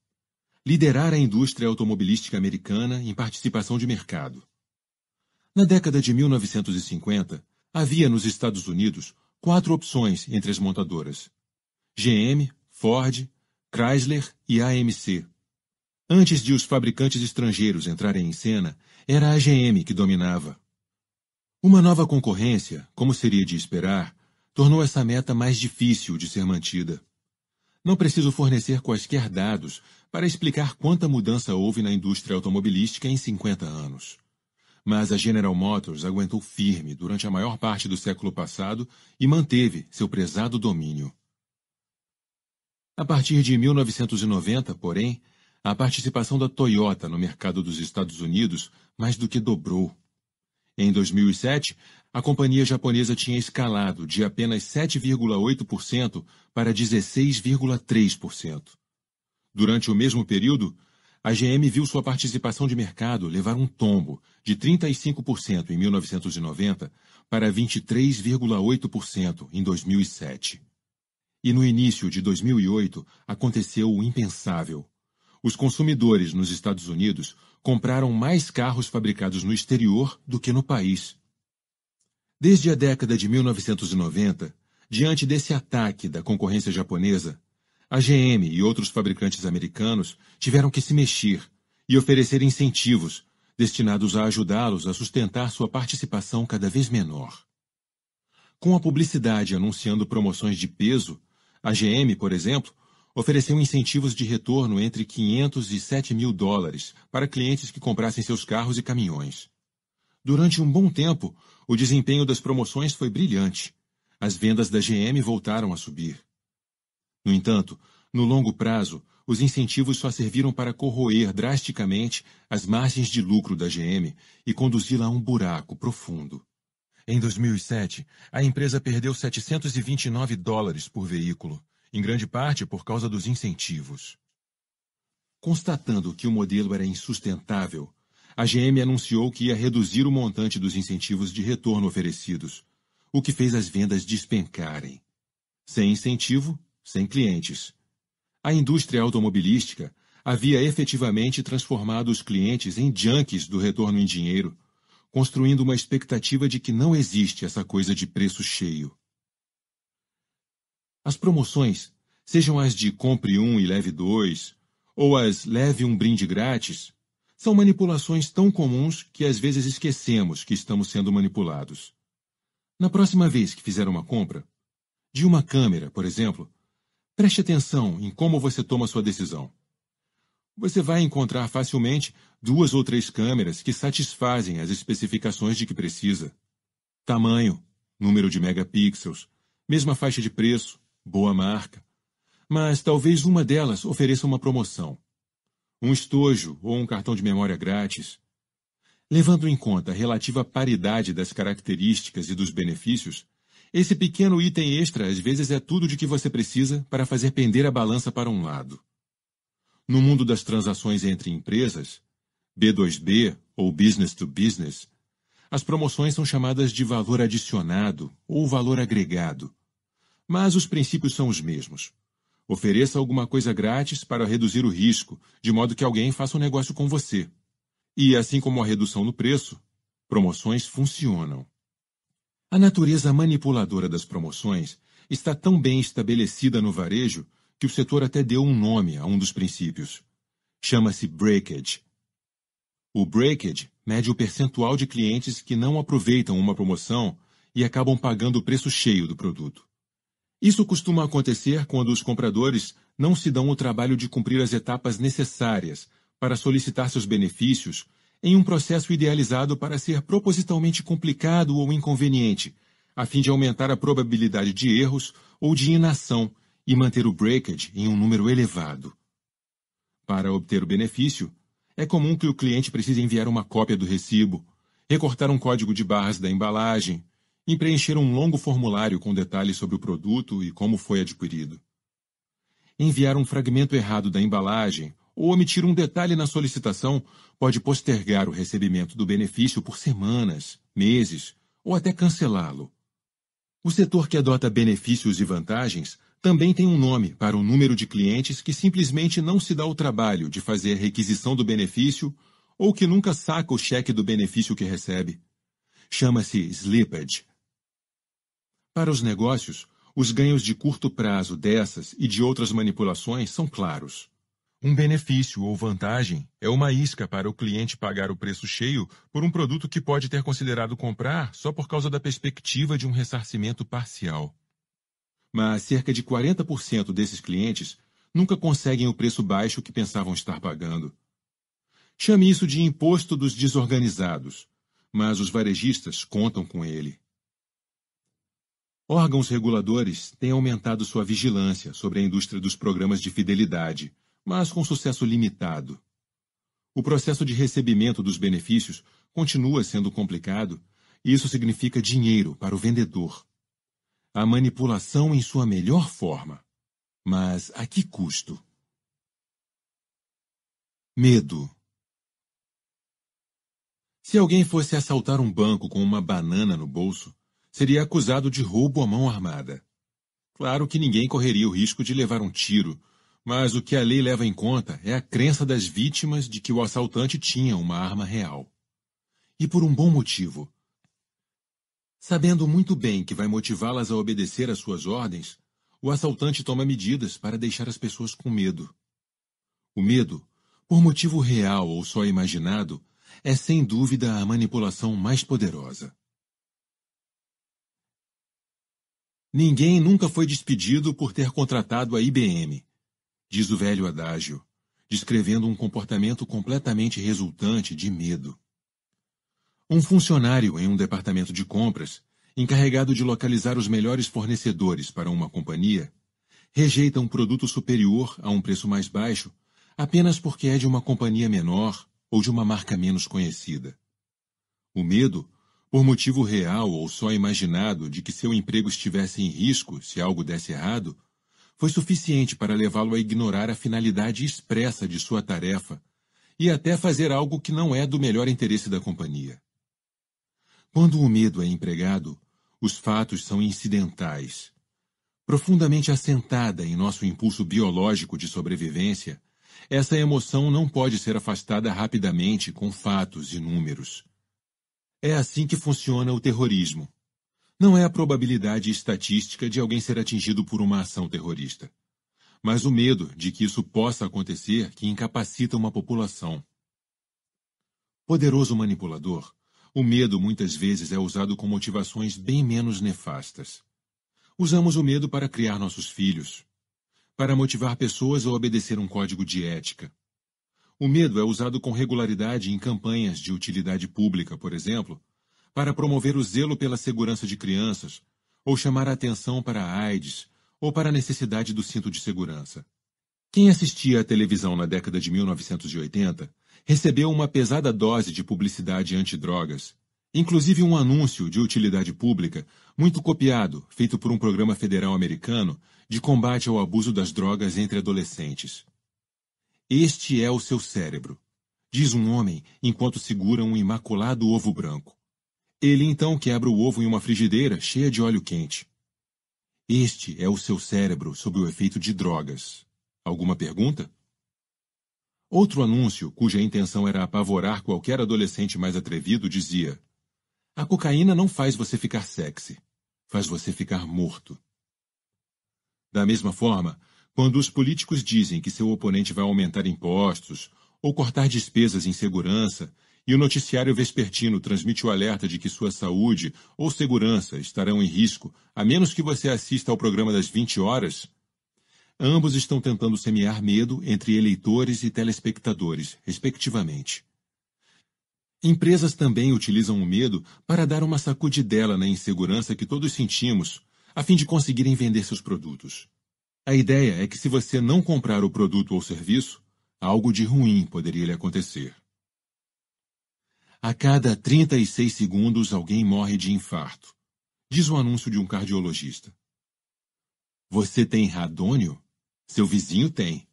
liderar a indústria automobilística americana em participação de mercado. Na década de 1950, havia nos Estados Unidos quatro opções entre as montadoras: GM, Ford, Chrysler e AMC. Antes de os fabricantes estrangeiros entrarem em cena, era a GM que dominava. Uma nova concorrência, como seria de esperar, tornou essa meta mais difícil de ser mantida. Não preciso fornecer quaisquer dados para explicar quanta mudança houve na indústria automobilística em 50 anos. Mas a General Motors aguentou firme durante a maior parte do século passado e manteve seu prezado domínio. A partir de 1990, porém, a participação da Toyota no mercado dos Estados Unidos mais do que dobrou. Em 2007, a companhia japonesa tinha escalado de apenas 7,8% para 16,3%. Durante o mesmo período, a GM viu sua participação de mercado levar um tombo de 35% em 1990 para 23,8% em 2007. E no início de 2008 aconteceu o impensável os consumidores nos Estados Unidos compraram mais carros fabricados no exterior do que no país. Desde a década de 1990, diante desse ataque da concorrência japonesa, a GM e outros fabricantes americanos tiveram que se mexer e oferecer incentivos destinados a ajudá-los a sustentar sua participação cada vez menor. Com a publicidade anunciando promoções de peso, a GM, por exemplo, ofereceu incentivos de retorno entre 500 e 7 mil dólares para clientes que comprassem seus carros e caminhões. Durante um bom tempo, o desempenho das promoções foi brilhante. As vendas da GM voltaram a subir. No entanto, no longo prazo, os incentivos só serviram para corroer drasticamente as margens de lucro da GM e conduzi-la a um buraco profundo. Em 2007, a empresa perdeu 729 dólares por veículo, em grande parte por causa dos incentivos. Constatando que o modelo era insustentável, a GM anunciou que ia reduzir o montante dos incentivos de retorno oferecidos, o que fez as vendas despencarem. Sem incentivo, sem clientes. A indústria automobilística havia efetivamente transformado os clientes em junkies do retorno em dinheiro, construindo uma expectativa de que não existe essa coisa de preço cheio. As promoções, sejam as de compre um e leve dois, ou as leve um brinde grátis, são manipulações tão comuns que às vezes esquecemos que estamos sendo manipulados. Na próxima vez que fizer uma compra, de uma câmera, por exemplo, preste atenção em como você toma sua decisão. Você vai encontrar facilmente duas ou três câmeras que satisfazem as especificações de que precisa: tamanho, número de megapixels, mesma faixa de preço, boa marca, mas talvez uma delas ofereça uma promoção, um estojo ou um cartão de memória grátis. Levando em conta a relativa paridade das características e dos benefícios, esse pequeno item extra às vezes é tudo de que você precisa para fazer pender a balança para um lado. No mundo das transações entre empresas, B2B ou business to business, as promoções são chamadas de valor adicionado ou valor agregado. Mas os princípios são os mesmos. Ofereça alguma coisa grátis para reduzir o risco, de modo que alguém faça um negócio com você. E assim como a redução no preço, promoções funcionam. A natureza manipuladora das promoções está tão bem estabelecida no varejo que o setor até deu um nome a um dos princípios. Chama-se breakage. O breakage mede o percentual de clientes que não aproveitam uma promoção e acabam pagando o preço cheio do produto. Isso costuma acontecer quando os compradores não se dão o trabalho de cumprir as etapas necessárias para solicitar seus benefícios em um processo idealizado para ser propositalmente complicado ou inconveniente, a fim de aumentar a probabilidade de erros ou de inação e manter o breakage em um número elevado. Para obter o benefício, é comum que o cliente precise enviar uma cópia do recibo, recortar um código de barras da embalagem, em preencher um longo formulário com detalhes sobre o produto e como foi adquirido. Enviar um fragmento errado da embalagem ou omitir um detalhe na solicitação pode postergar o recebimento do benefício por semanas, meses ou até cancelá-lo. O setor que adota benefícios e vantagens também tem um nome para o número de clientes que simplesmente não se dá o trabalho de fazer requisição do benefício ou que nunca saca o cheque do benefício que recebe. Chama-se slippage para os negócios, os ganhos de curto prazo dessas e de outras manipulações são claros. Um benefício ou vantagem é uma isca para o cliente pagar o preço cheio por um produto que pode ter considerado comprar só por causa da perspectiva de um ressarcimento parcial. Mas cerca de 40% desses clientes nunca conseguem o preço baixo que pensavam estar pagando. Chame isso de imposto dos desorganizados, mas os varejistas contam com ele. Órgãos reguladores têm aumentado sua vigilância sobre a indústria dos programas de fidelidade, mas com sucesso limitado. O processo de recebimento dos benefícios continua sendo complicado e isso significa dinheiro para o vendedor. A manipulação em sua melhor forma. Mas a que custo? Medo. Se alguém fosse assaltar um banco com uma banana no bolso, seria acusado de roubo à mão armada. Claro que ninguém correria o risco de levar um tiro, mas o que a lei leva em conta é a crença das vítimas de que o assaltante tinha uma arma real. E por um bom motivo. Sabendo muito bem que vai motivá-las a obedecer às suas ordens, o assaltante toma medidas para deixar as pessoas com medo. O medo, por motivo real ou só imaginado, é sem dúvida a manipulação mais poderosa. Ninguém nunca foi despedido por ter contratado a IBM, diz o velho adágio, descrevendo um comportamento completamente resultante de medo. Um funcionário em um departamento de compras, encarregado de localizar os melhores fornecedores para uma companhia, rejeita um produto superior a um preço mais baixo apenas porque é de uma companhia menor ou de uma marca menos conhecida. O medo por motivo real ou só imaginado de que seu emprego estivesse em risco se algo desse errado, foi suficiente para levá-lo a ignorar a finalidade expressa de sua tarefa e até fazer algo que não é do melhor interesse da companhia. Quando o medo é empregado, os fatos são incidentais. Profundamente assentada em nosso impulso biológico de sobrevivência, essa emoção não pode ser afastada rapidamente com fatos e números. É assim que funciona o terrorismo. Não é a probabilidade estatística de alguém ser atingido por uma ação terrorista, mas o medo de que isso possa acontecer que incapacita uma população. Poderoso manipulador, o medo muitas vezes é usado com motivações bem menos nefastas. Usamos o medo para criar nossos filhos, para motivar pessoas a obedecer um código de ética, o medo é usado com regularidade em campanhas de utilidade pública, por exemplo, para promover o zelo pela segurança de crianças, ou chamar a atenção para a AIDS, ou para a necessidade do cinto de segurança. Quem assistia à televisão na década de 1980 recebeu uma pesada dose de publicidade antidrogas, inclusive um anúncio de utilidade pública muito copiado, feito por um programa federal americano de combate ao abuso das drogas entre adolescentes. Este é o seu cérebro, diz um homem enquanto segura um imaculado ovo branco. Ele então quebra o ovo em uma frigideira cheia de óleo quente. Este é o seu cérebro sob o efeito de drogas. Alguma pergunta? Outro anúncio, cuja intenção era apavorar qualquer adolescente mais atrevido, dizia: A cocaína não faz você ficar sexy, faz você ficar morto. Da mesma forma, quando os políticos dizem que seu oponente vai aumentar impostos ou cortar despesas em segurança, e o noticiário vespertino transmite o alerta de que sua saúde ou segurança estarão em risco, a menos que você assista ao programa das 20 horas, ambos estão tentando semear medo entre eleitores e telespectadores, respectivamente. Empresas também utilizam o medo para dar uma sacudidela na insegurança que todos sentimos, a fim de conseguirem vender seus produtos. A ideia é que se você não comprar o produto ou serviço, algo de ruim poderia lhe acontecer. A cada 36 segundos alguém morre de infarto, diz o anúncio de um cardiologista. Você tem radônio? Seu vizinho tem.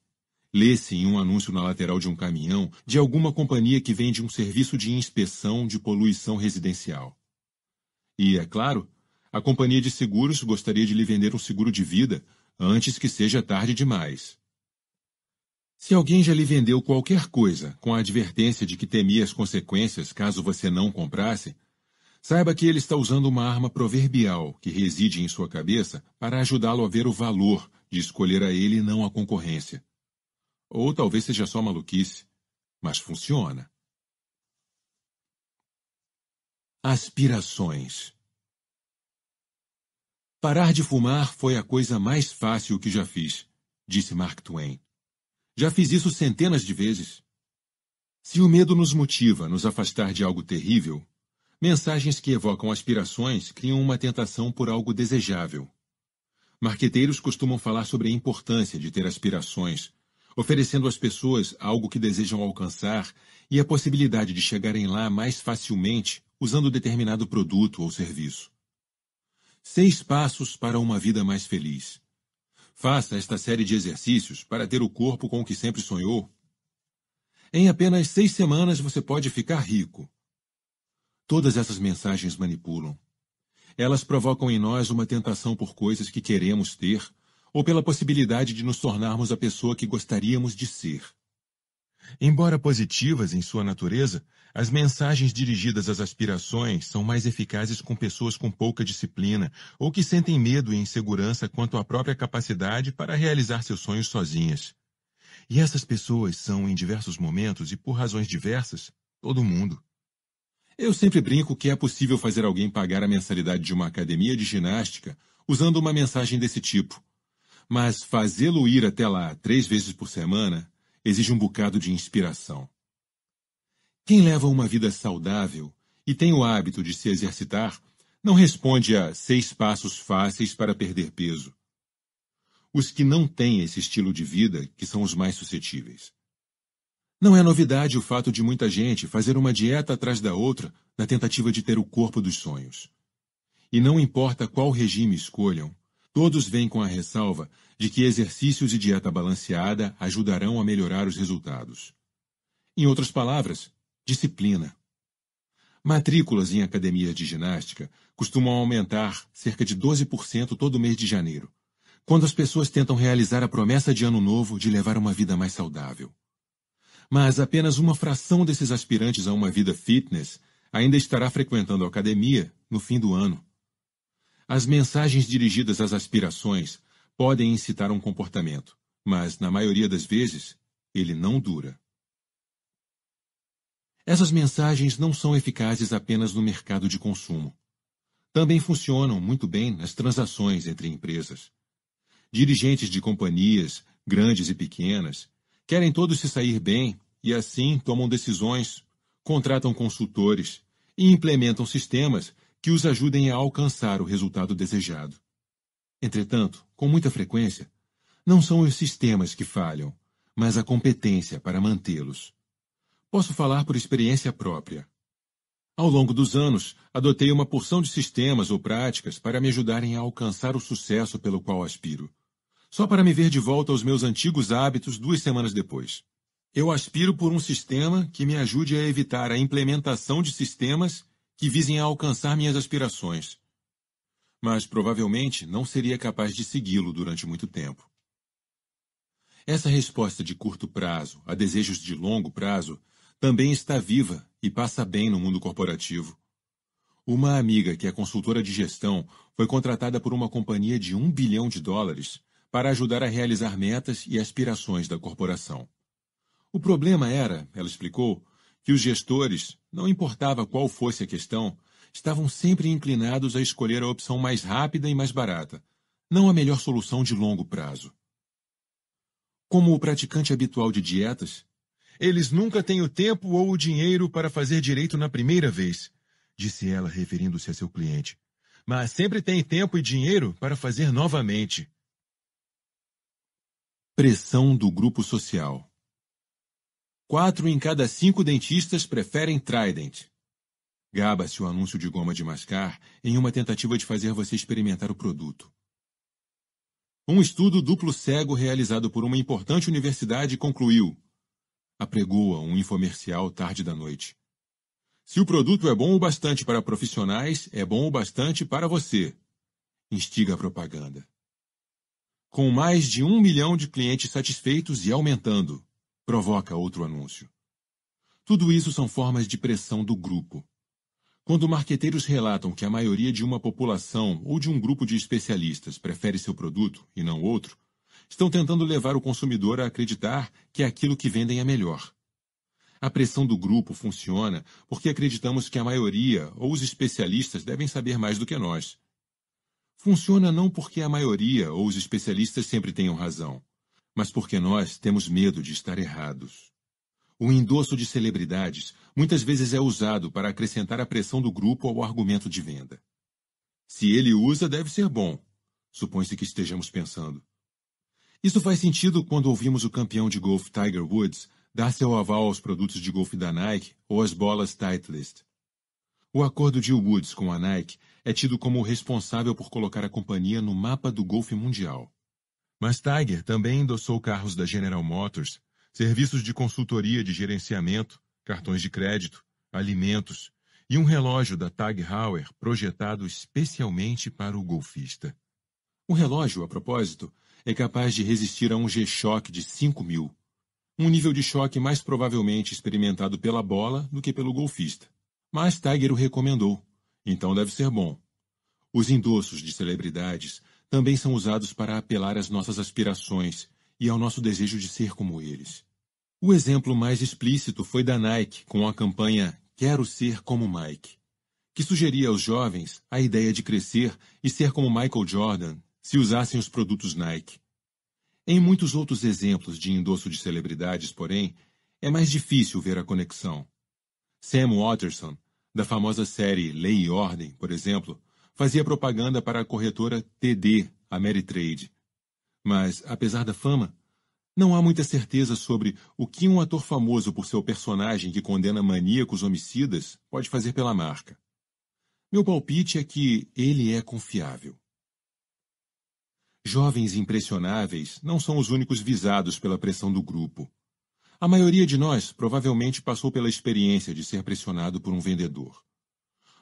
Lê-se em um anúncio na lateral de um caminhão de alguma companhia que vende um serviço de inspeção de poluição residencial. E, é claro, a companhia de seguros gostaria de lhe vender um seguro de vida antes que seja tarde demais. Se alguém já lhe vendeu qualquer coisa com a advertência de que temia as consequências caso você não comprasse, saiba que ele está usando uma arma proverbial que reside em sua cabeça para ajudá-lo a ver o valor de escolher a ele e não a concorrência. Ou talvez seja só maluquice, mas funciona. Aspirações Parar de fumar foi a coisa mais fácil que já fiz, disse Mark Twain. Já fiz isso centenas de vezes. Se o medo nos motiva a nos afastar de algo terrível, mensagens que evocam aspirações criam uma tentação por algo desejável. Marqueteiros costumam falar sobre a importância de ter aspirações, oferecendo às pessoas algo que desejam alcançar e a possibilidade de chegarem lá mais facilmente usando determinado produto ou serviço. Seis passos para uma vida mais feliz. Faça esta série de exercícios para ter o corpo com o que sempre sonhou. Em apenas seis semanas você pode ficar rico. Todas essas mensagens manipulam. Elas provocam em nós uma tentação por coisas que queremos ter ou pela possibilidade de nos tornarmos a pessoa que gostaríamos de ser. Embora positivas em sua natureza, as mensagens dirigidas às aspirações são mais eficazes com pessoas com pouca disciplina ou que sentem medo e insegurança quanto à própria capacidade para realizar seus sonhos sozinhas. E essas pessoas são, em diversos momentos e por razões diversas, todo mundo. Eu sempre brinco que é possível fazer alguém pagar a mensalidade de uma academia de ginástica usando uma mensagem desse tipo. Mas fazê-lo ir até lá três vezes por semana exige um bocado de inspiração. Quem leva uma vida saudável e tem o hábito de se exercitar não responde a seis passos fáceis para perder peso. Os que não têm esse estilo de vida que são os mais suscetíveis. Não é novidade o fato de muita gente fazer uma dieta atrás da outra na tentativa de ter o corpo dos sonhos. E não importa qual regime escolham, todos vêm com a ressalva de que exercícios e dieta balanceada ajudarão a melhorar os resultados. Em outras palavras, Disciplina. Matrículas em academias de ginástica costumam aumentar cerca de 12% todo mês de janeiro, quando as pessoas tentam realizar a promessa de ano novo de levar uma vida mais saudável. Mas apenas uma fração desses aspirantes a uma vida fitness ainda estará frequentando a academia no fim do ano. As mensagens dirigidas às aspirações podem incitar um comportamento, mas, na maioria das vezes, ele não dura. Essas mensagens não são eficazes apenas no mercado de consumo. Também funcionam muito bem nas transações entre empresas. Dirigentes de companhias, grandes e pequenas, querem todos se sair bem e assim tomam decisões, contratam consultores e implementam sistemas que os ajudem a alcançar o resultado desejado. Entretanto, com muita frequência, não são os sistemas que falham, mas a competência para mantê-los. Posso falar por experiência própria. Ao longo dos anos, adotei uma porção de sistemas ou práticas para me ajudarem a alcançar o sucesso pelo qual aspiro, só para me ver de volta aos meus antigos hábitos duas semanas depois. Eu aspiro por um sistema que me ajude a evitar a implementação de sistemas que visem a alcançar minhas aspirações, mas provavelmente não seria capaz de segui-lo durante muito tempo. Essa resposta de curto prazo a desejos de longo prazo também está viva e passa bem no mundo corporativo. Uma amiga que é consultora de gestão foi contratada por uma companhia de um bilhão de dólares para ajudar a realizar metas e aspirações da corporação. O problema era, ela explicou, que os gestores, não importava qual fosse a questão, estavam sempre inclinados a escolher a opção mais rápida e mais barata, não a melhor solução de longo prazo. Como o praticante habitual de dietas, eles nunca têm o tempo ou o dinheiro para fazer direito na primeira vez, disse ela, referindo-se a seu cliente. Mas sempre têm tempo e dinheiro para fazer novamente. Pressão do grupo social. Quatro em cada cinco dentistas preferem Trident. Gaba-se o anúncio de goma de mascar em uma tentativa de fazer você experimentar o produto. Um estudo duplo cego realizado por uma importante universidade concluiu apregoa um infomercial tarde da noite. Se o produto é bom o bastante para profissionais, é bom o bastante para você. Instiga a propaganda. Com mais de um milhão de clientes satisfeitos e aumentando, provoca outro anúncio. Tudo isso são formas de pressão do grupo. Quando marqueteiros relatam que a maioria de uma população ou de um grupo de especialistas prefere seu produto e não outro, estão tentando levar o consumidor a acreditar que aquilo que vendem é melhor. A pressão do grupo funciona porque acreditamos que a maioria ou os especialistas devem saber mais do que nós. Funciona não porque a maioria ou os especialistas sempre tenham razão, mas porque nós temos medo de estar errados. O endosso de celebridades muitas vezes é usado para acrescentar a pressão do grupo ao argumento de venda. Se ele usa, deve ser bom, supõe-se que estejamos pensando. Isso faz sentido quando ouvimos o campeão de golfe Tiger Woods dar seu aval aos produtos de golfe da Nike ou às bolas Titleist. O acordo de Woods com a Nike é tido como o responsável por colocar a companhia no mapa do golfe mundial. Mas Tiger também endossou carros da General Motors, serviços de consultoria de gerenciamento, cartões de crédito, alimentos e um relógio da Tag Heuer projetado especialmente para o golfista. O relógio, a propósito, é capaz de resistir a um G-choque de 5 mil, um nível de choque mais provavelmente experimentado pela bola do que pelo golfista. Mas Tiger o recomendou, então deve ser bom. Os endossos de celebridades também são usados para apelar às nossas aspirações e ao nosso desejo de ser como eles. O exemplo mais explícito foi da Nike com a campanha Quero Ser Como Mike, que sugeria aos jovens a ideia de crescer e ser como Michael Jordan se usassem os produtos Nike. Em muitos outros exemplos de endosso de celebridades, porém, é mais difícil ver a conexão. Sam Watterson, da famosa série Lei e Ordem, por exemplo, fazia propaganda para a corretora TD, Ameritrade. Mas, apesar da fama, não há muita certeza sobre o que um ator famoso por seu personagem que condena maníacos homicidas pode fazer pela marca. Meu palpite é que ele é confiável. Jovens impressionáveis não são os únicos visados pela pressão do grupo. A maioria de nós provavelmente passou pela experiência de ser pressionado por um vendedor.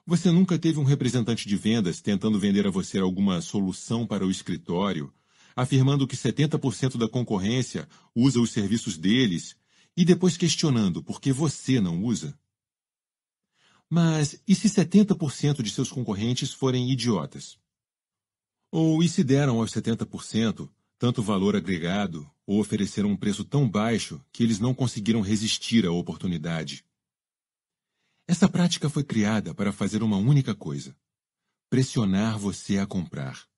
Você nunca teve um representante de vendas tentando vender a você alguma solução para o escritório, afirmando que 70% da concorrência usa os serviços deles e depois questionando por que você não usa? Mas e se 70% de seus concorrentes forem idiotas? Ou e se deram aos 70% tanto valor agregado ou ofereceram um preço tão baixo que eles não conseguiram resistir à oportunidade? Essa prática foi criada para fazer uma única coisa: pressionar você a comprar.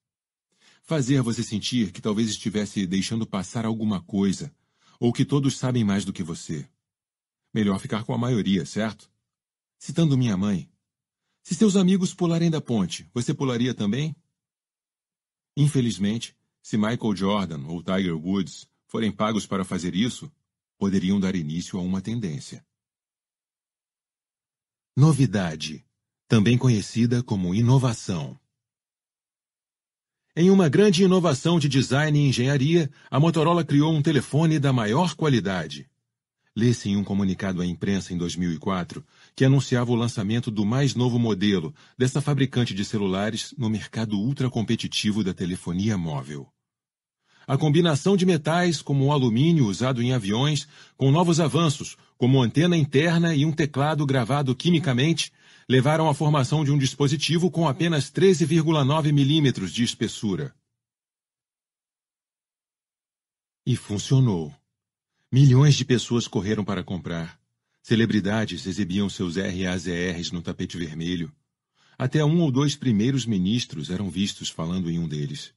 Fazer você sentir que talvez estivesse deixando passar alguma coisa ou que todos sabem mais do que você. Melhor ficar com a maioria, certo? Citando minha mãe: Se seus amigos pularem da ponte, você pularia também? Infelizmente, se Michael Jordan ou Tiger Woods forem pagos para fazer isso, poderiam dar início a uma tendência. Novidade, também conhecida como inovação. Em uma grande inovação de design e engenharia, a Motorola criou um telefone da maior qualidade. Lê-se em um comunicado à imprensa em 2004 que anunciava o lançamento do mais novo modelo dessa fabricante de celulares no mercado ultracompetitivo da telefonia móvel. A combinação de metais, como o alumínio usado em aviões, com novos avanços, como antena interna e um teclado gravado quimicamente, levaram à formação de um dispositivo com apenas 13,9 milímetros de espessura. E funcionou. Milhões de pessoas correram para comprar. Celebridades exibiam seus RAZRs no tapete vermelho. Até um ou dois primeiros ministros eram vistos falando em um deles.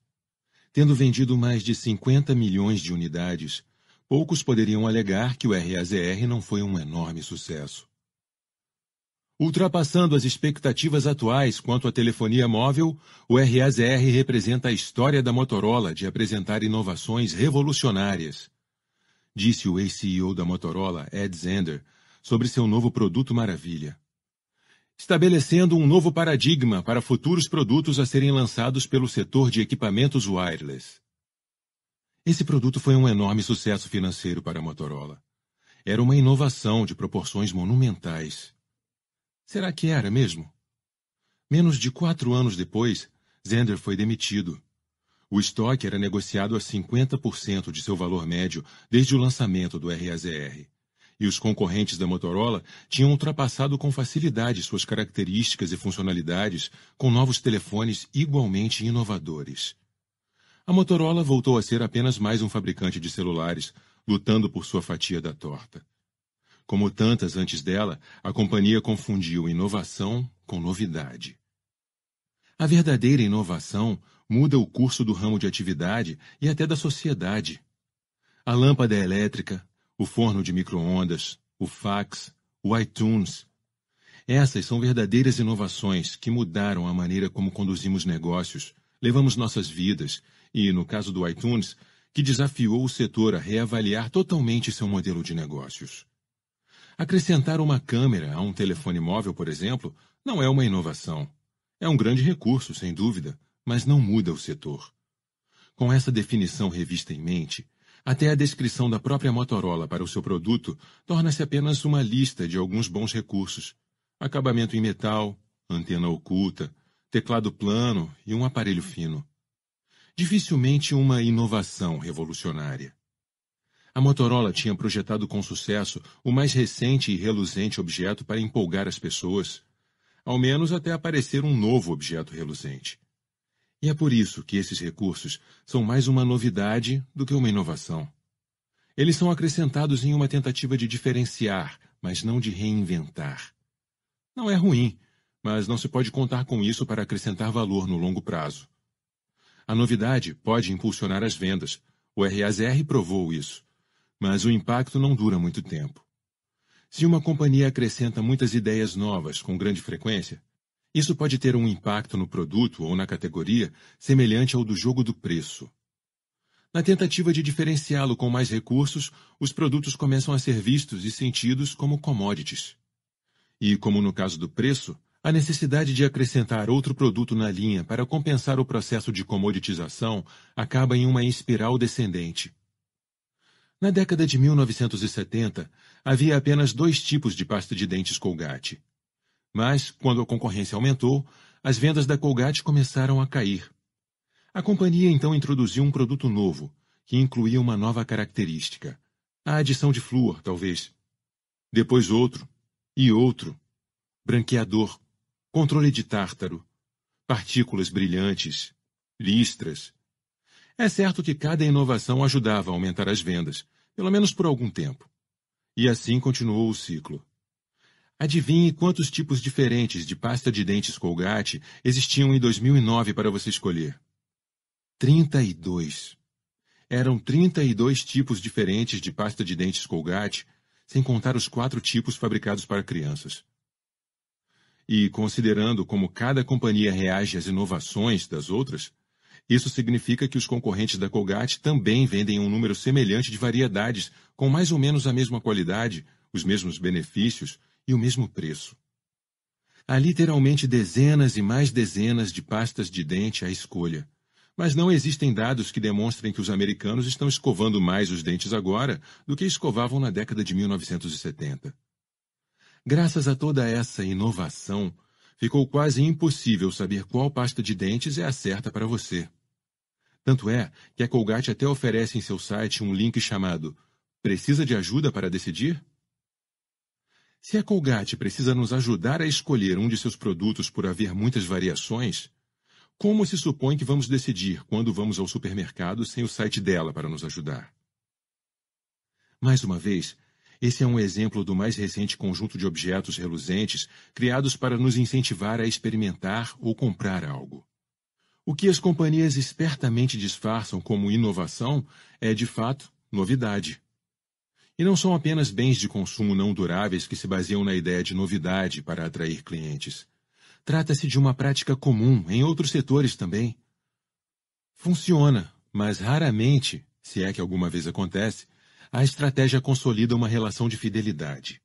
Tendo vendido mais de 50 milhões de unidades, poucos poderiam alegar que o RAZR não foi um enorme sucesso. Ultrapassando as expectativas atuais quanto à telefonia móvel, o RAZR representa a história da Motorola de apresentar inovações revolucionárias. Disse o ex-CEO da Motorola, Ed Zender, sobre seu novo produto maravilha. Estabelecendo um novo paradigma para futuros produtos a serem lançados pelo setor de equipamentos wireless. Esse produto foi um enorme sucesso financeiro para a Motorola. Era uma inovação de proporções monumentais. Será que era mesmo? Menos de quatro anos depois, Zender foi demitido. O estoque era negociado a 50% de seu valor médio desde o lançamento do RAZR e os concorrentes da Motorola tinham ultrapassado com facilidade suas características e funcionalidades com novos telefones igualmente inovadores. A Motorola voltou a ser apenas mais um fabricante de celulares, lutando por sua fatia da torta. Como tantas antes dela, a companhia confundiu inovação com novidade. A verdadeira inovação muda o curso do ramo de atividade e até da sociedade. A lâmpada elétrica, o forno de microondas, o fax, o iTunes. Essas são verdadeiras inovações que mudaram a maneira como conduzimos negócios, levamos nossas vidas e, no caso do iTunes, que desafiou o setor a reavaliar totalmente seu modelo de negócios. Acrescentar uma câmera a um telefone móvel, por exemplo, não é uma inovação. É um grande recurso, sem dúvida, mas não muda o setor. Com essa definição revista em mente, até a descrição da própria Motorola para o seu produto torna-se apenas uma lista de alguns bons recursos: acabamento em metal, antena oculta, teclado plano e um aparelho fino. Dificilmente uma inovação revolucionária. A Motorola tinha projetado com sucesso o mais recente e reluzente objeto para empolgar as pessoas, ao menos até aparecer um novo objeto reluzente. E é por isso que esses recursos são mais uma novidade do que uma inovação. Eles são acrescentados em uma tentativa de diferenciar, mas não de reinventar. Não é ruim, mas não se pode contar com isso para acrescentar valor no longo prazo. A novidade pode impulsionar as vendas, o RASR provou isso, mas o impacto não dura muito tempo. Se uma companhia acrescenta muitas ideias novas com grande frequência, isso pode ter um impacto no produto ou na categoria semelhante ao do jogo do preço. Na tentativa de diferenciá-lo com mais recursos, os produtos começam a ser vistos e sentidos como commodities. E, como no caso do preço, a necessidade de acrescentar outro produto na linha para compensar o processo de comoditização acaba em uma espiral descendente. Na década de 1970, havia apenas dois tipos de pasta de dentes Colgate: mas, quando a concorrência aumentou, as vendas da Colgate começaram a cair. A companhia então introduziu um produto novo, que incluía uma nova característica. A adição de flúor, talvez. Depois outro. E outro. Branqueador. Controle de tártaro. Partículas brilhantes. Listras. É certo que cada inovação ajudava a aumentar as vendas, pelo menos por algum tempo. E assim continuou o ciclo. Adivinhe quantos tipos diferentes de pasta de dentes Colgate existiam em 2009 para você escolher. 32. Eram 32 tipos diferentes de pasta de dentes Colgate, sem contar os quatro tipos fabricados para crianças. E, considerando como cada companhia reage às inovações das outras, isso significa que os concorrentes da Colgate também vendem um número semelhante de variedades com mais ou menos a mesma qualidade, os mesmos benefícios e o mesmo preço. Há literalmente dezenas e mais dezenas de pastas de dente à escolha. Mas não existem dados que demonstrem que os americanos estão escovando mais os dentes agora do que escovavam na década de 1970. Graças a toda essa inovação, ficou quase impossível saber qual pasta de dentes é a certa para você. Tanto é que a Colgate até oferece em seu site um link chamado Precisa de ajuda para decidir? Se a Colgate precisa nos ajudar a escolher um de seus produtos por haver muitas variações, como se supõe que vamos decidir quando vamos ao supermercado sem o site dela para nos ajudar? Mais uma vez, esse é um exemplo do mais recente conjunto de objetos reluzentes criados para nos incentivar a experimentar ou comprar algo. O que as companhias espertamente disfarçam como inovação é, de fato, novidade. E não são apenas bens de consumo não duráveis que se baseiam na ideia de novidade para atrair clientes. Trata-se de uma prática comum em outros setores também. Funciona, mas raramente, se é que alguma vez acontece, a estratégia consolida uma relação de fidelidade.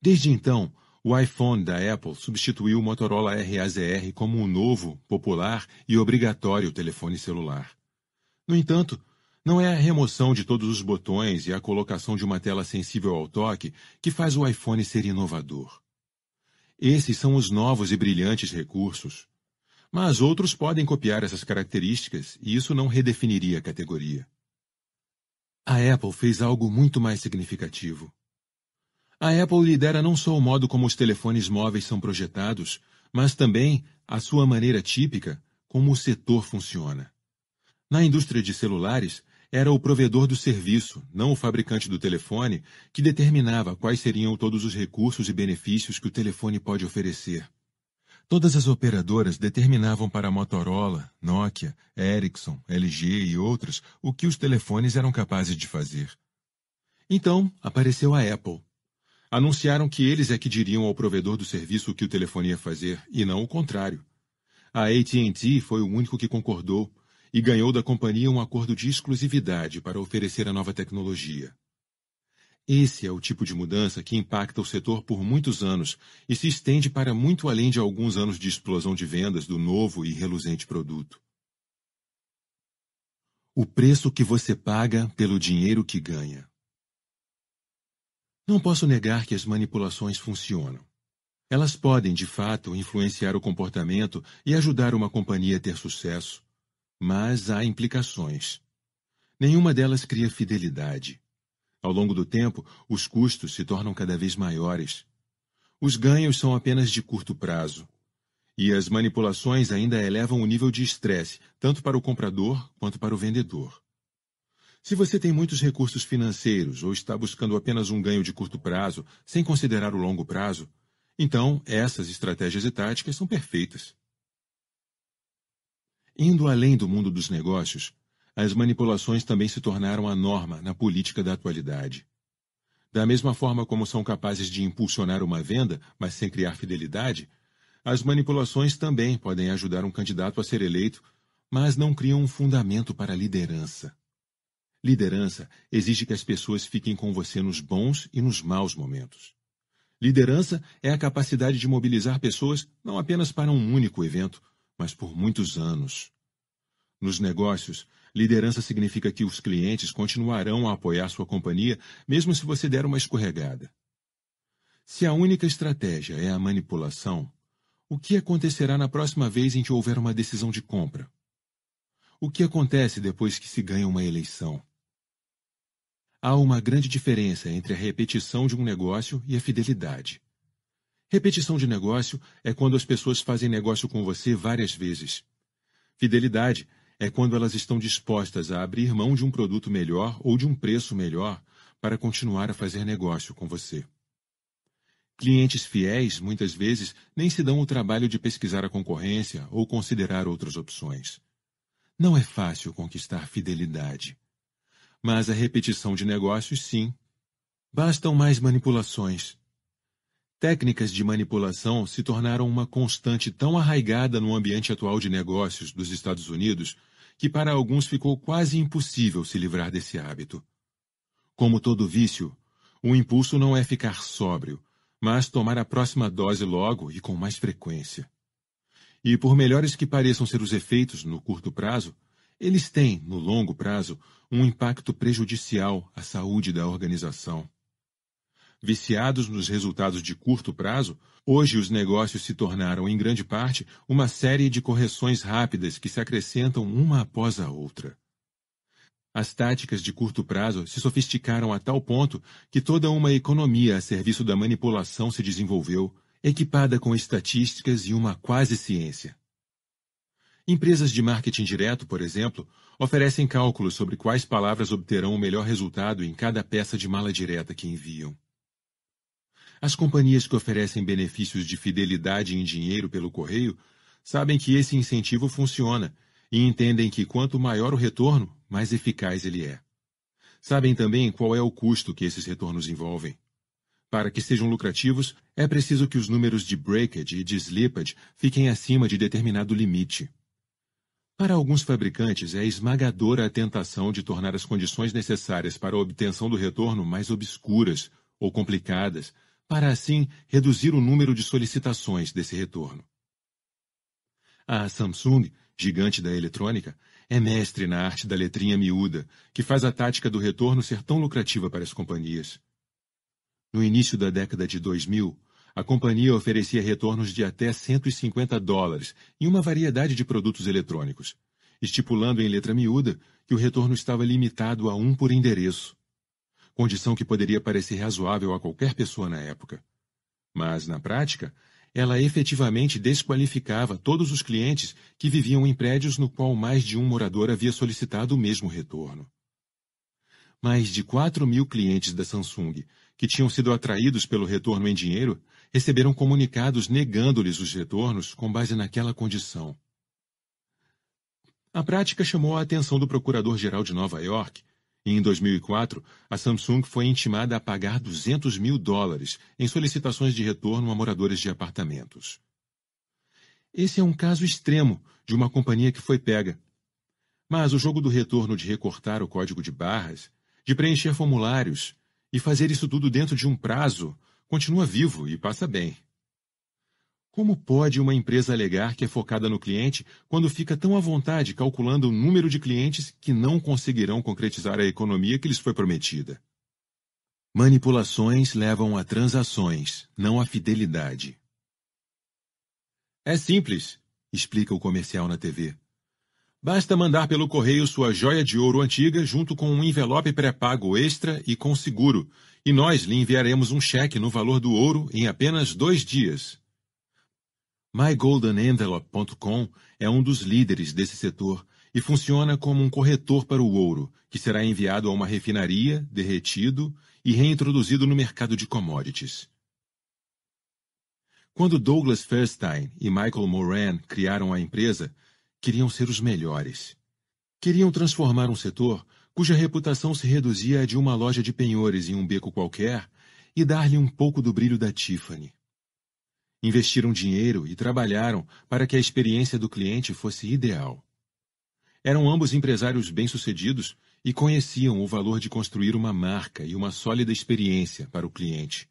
Desde então, o iPhone da Apple substituiu o Motorola RAZR como um novo, popular e obrigatório telefone celular. No entanto, não é a remoção de todos os botões e a colocação de uma tela sensível ao toque que faz o iPhone ser inovador. Esses são os novos e brilhantes recursos. Mas outros podem copiar essas características e isso não redefiniria a categoria. A Apple fez algo muito mais significativo. A Apple lidera não só o modo como os telefones móveis são projetados, mas também a sua maneira típica como o setor funciona. Na indústria de celulares, era o provedor do serviço, não o fabricante do telefone, que determinava quais seriam todos os recursos e benefícios que o telefone pode oferecer. Todas as operadoras determinavam para Motorola, Nokia, Ericsson, LG e outras o que os telefones eram capazes de fazer. Então, apareceu a Apple. Anunciaram que eles é que diriam ao provedor do serviço o que o telefone ia fazer, e não o contrário. A AT&T foi o único que concordou, e ganhou da companhia um acordo de exclusividade para oferecer a nova tecnologia. Esse é o tipo de mudança que impacta o setor por muitos anos e se estende para muito além de alguns anos de explosão de vendas do novo e reluzente produto. O preço que você paga pelo dinheiro que ganha. Não posso negar que as manipulações funcionam. Elas podem, de fato, influenciar o comportamento e ajudar uma companhia a ter sucesso mas há implicações. Nenhuma delas cria fidelidade. Ao longo do tempo, os custos se tornam cada vez maiores. Os ganhos são apenas de curto prazo. E as manipulações ainda elevam o nível de estresse, tanto para o comprador quanto para o vendedor. Se você tem muitos recursos financeiros ou está buscando apenas um ganho de curto prazo, sem considerar o longo prazo, então essas estratégias e táticas são perfeitas. Indo além do mundo dos negócios, as manipulações também se tornaram a norma na política da atualidade. Da mesma forma como são capazes de impulsionar uma venda, mas sem criar fidelidade, as manipulações também podem ajudar um candidato a ser eleito, mas não criam um fundamento para a liderança. Liderança exige que as pessoas fiquem com você nos bons e nos maus momentos. Liderança é a capacidade de mobilizar pessoas não apenas para um único evento, mas por muitos anos. Nos negócios, liderança significa que os clientes continuarão a apoiar sua companhia, mesmo se você der uma escorregada. Se a única estratégia é a manipulação, o que acontecerá na próxima vez em que houver uma decisão de compra? O que acontece depois que se ganha uma eleição? Há uma grande diferença entre a repetição de um negócio e a fidelidade. Repetição de negócio é quando as pessoas fazem negócio com você várias vezes. Fidelidade é quando elas estão dispostas a abrir mão de um produto melhor ou de um preço melhor para continuar a fazer negócio com você. Clientes fiéis, muitas vezes, nem se dão o trabalho de pesquisar a concorrência ou considerar outras opções. Não é fácil conquistar fidelidade. Mas a repetição de negócios, sim. Bastam mais manipulações. Técnicas de manipulação se tornaram uma constante tão arraigada no ambiente atual de negócios dos Estados Unidos que para alguns ficou quase impossível se livrar desse hábito. Como todo vício, o impulso não é ficar sóbrio, mas tomar a próxima dose logo e com mais frequência. E por melhores que pareçam ser os efeitos no curto prazo, eles têm, no longo prazo, um impacto prejudicial à saúde da organização viciados nos resultados de curto prazo, hoje os negócios se tornaram, em grande parte, uma série de correções rápidas que se acrescentam uma após a outra. As táticas de curto prazo se sofisticaram a tal ponto que toda uma economia a serviço da manipulação se desenvolveu, equipada com estatísticas e uma quase ciência. Empresas de marketing direto, por exemplo, oferecem cálculos sobre quais palavras obterão o melhor resultado em cada peça de mala direta que enviam. As companhias que oferecem benefícios de fidelidade em dinheiro pelo correio sabem que esse incentivo funciona e entendem que quanto maior o retorno, mais eficaz ele é. Sabem também qual é o custo que esses retornos envolvem. Para que sejam lucrativos, é preciso que os números de breakage e de slippage fiquem acima de determinado limite. Para alguns fabricantes, é esmagadora a tentação de tornar as condições necessárias para a obtenção do retorno mais obscuras ou complicadas, para assim reduzir o número de solicitações desse retorno. A Samsung, gigante da eletrônica, é mestre na arte da letrinha miúda, que faz a tática do retorno ser tão lucrativa para as companhias. No início da década de 2000, a companhia oferecia retornos de até 150 dólares em uma variedade de produtos eletrônicos, estipulando em letra miúda que o retorno estava limitado a um por endereço condição que poderia parecer razoável a qualquer pessoa na época. Mas, na prática, ela efetivamente desqualificava todos os clientes que viviam em prédios no qual mais de um morador havia solicitado o mesmo retorno. Mais de 4 mil clientes da Samsung, que tinham sido atraídos pelo retorno em dinheiro, receberam comunicados negando-lhes os retornos com base naquela condição. A prática chamou a atenção do procurador-geral de Nova York, em 2004, a Samsung foi intimada a pagar 200 mil dólares em solicitações de retorno a moradores de apartamentos. Esse é um caso extremo de uma companhia que foi pega. Mas o jogo do retorno de recortar o código de barras, de preencher formulários e fazer isso tudo dentro de um prazo continua vivo e passa bem. Como pode uma empresa alegar que é focada no cliente quando fica tão à vontade calculando o número de clientes que não conseguirão concretizar a economia que lhes foi prometida? Manipulações levam a transações, não a fidelidade. É simples, explica o comercial na TV. Basta mandar pelo correio sua joia de ouro antiga junto com um envelope pré-pago extra e com seguro, e nós lhe enviaremos um cheque no valor do ouro em apenas dois dias. MyGoldenEnvelope.com é um dos líderes desse setor e funciona como um corretor para o ouro, que será enviado a uma refinaria, derretido e reintroduzido no mercado de commodities. Quando Douglas Fairstein e Michael Moran criaram a empresa, queriam ser os melhores. Queriam transformar um setor cuja reputação se reduzia a de uma loja de penhores em um beco qualquer e dar-lhe um pouco do brilho da Tiffany. Investiram dinheiro e trabalharam para que a experiência do cliente fosse ideal. Eram ambos empresários bem-sucedidos e conheciam o valor de construir uma marca e uma sólida experiência para o cliente.